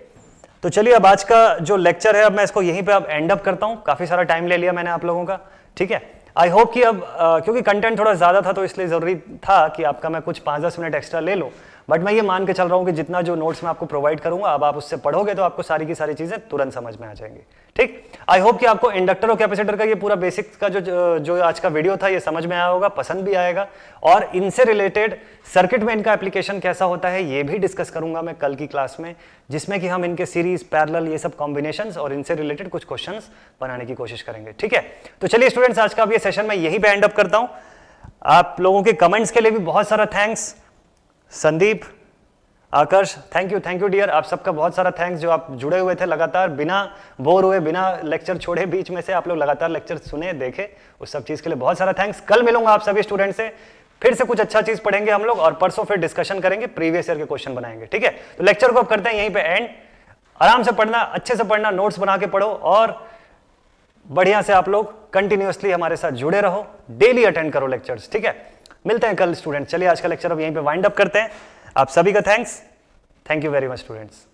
तो चलिए अब आज का जो लेक्चर है अब मैं इसको यहीं पे अब एंड अप करता हूँ काफ़ी सारा टाइम ले लिया मैंने आप लोगों का ठीक है आई होप कि अब आ, क्योंकि कंटेंट थोड़ा ज़्यादा था तो इसलिए ज़रूरी था कि आपका मैं कुछ पांच दस मिनट एक्स्ट्रा ले लूँ बट मैं ये मान के चल रहा हूँ कि जितना जो नोट्स मैं आपको प्रोवाइड करूंगा अब आप उससे पढ़ोगे तो आपको सारी की सारी चीज़ें तुरंत समझ में आ जाएंगी ठीक आई होप कि आपको इंडक्टर और कैपेसिटर का ये पूरा बेसिक का जो जो आज का वीडियो था ये समझ में आया होगा पसंद भी आएगा और इनसे रिलेटेड सर्किट में इनका एप्लीकेशन कैसा होता है ये भी डिस्कस करूंगा मैं कल की क्लास में जिसमें कि हम इनके सीरीज पैरल ये सब कॉम्बिनेशन और इनसे रिलेटेड कुछ क्वेश्चन बनाने की कोशिश करेंगे ठीक है तो चलिए स्टूडेंट्स आज का अब ये सेशन में यही पे एंड अप करता हूँ आप लोगों के कमेंट्स के लिए भी बहुत सारा thanks Sandeep Aakarsh thank you thank you dear आप सबका बहुत सारा थैंक्स जो आप जुड़े हुए थे लगातार बिना बोर हुए बिना लेक्चर छोड़े बीच में से आप लोग लगातार लेक्चर सुने देखे उस सब चीज़ के लिए बहुत सारा थैंक्स कल मिलूंगा आप सभी स्टूडेंट से फिर से कुछ अच्छा चीज़ पढ़ेंगे हम लोग और परसों फिर डिस्कशन करेंगे प्रीवियस ईयर के क्वेश्चन बनाएंगे ठीक है तो लेक्चर को आप करते हैं यहीं पे एंड आराम से पढ़ना अच्छे से पढ़ना नोट्स बना के पढ़ो और बढ़िया से आप लोग कंटिन्यूअसली हमारे साथ जुड़े रहो डेली अटेंड करो लेक्चर्स ठीक है मिलते हैं कल स्टूडेंट चलिए आज का लेक्चर अब यहीं पे वाइंड अप करते हैं आप सभी का thanks thank you very much students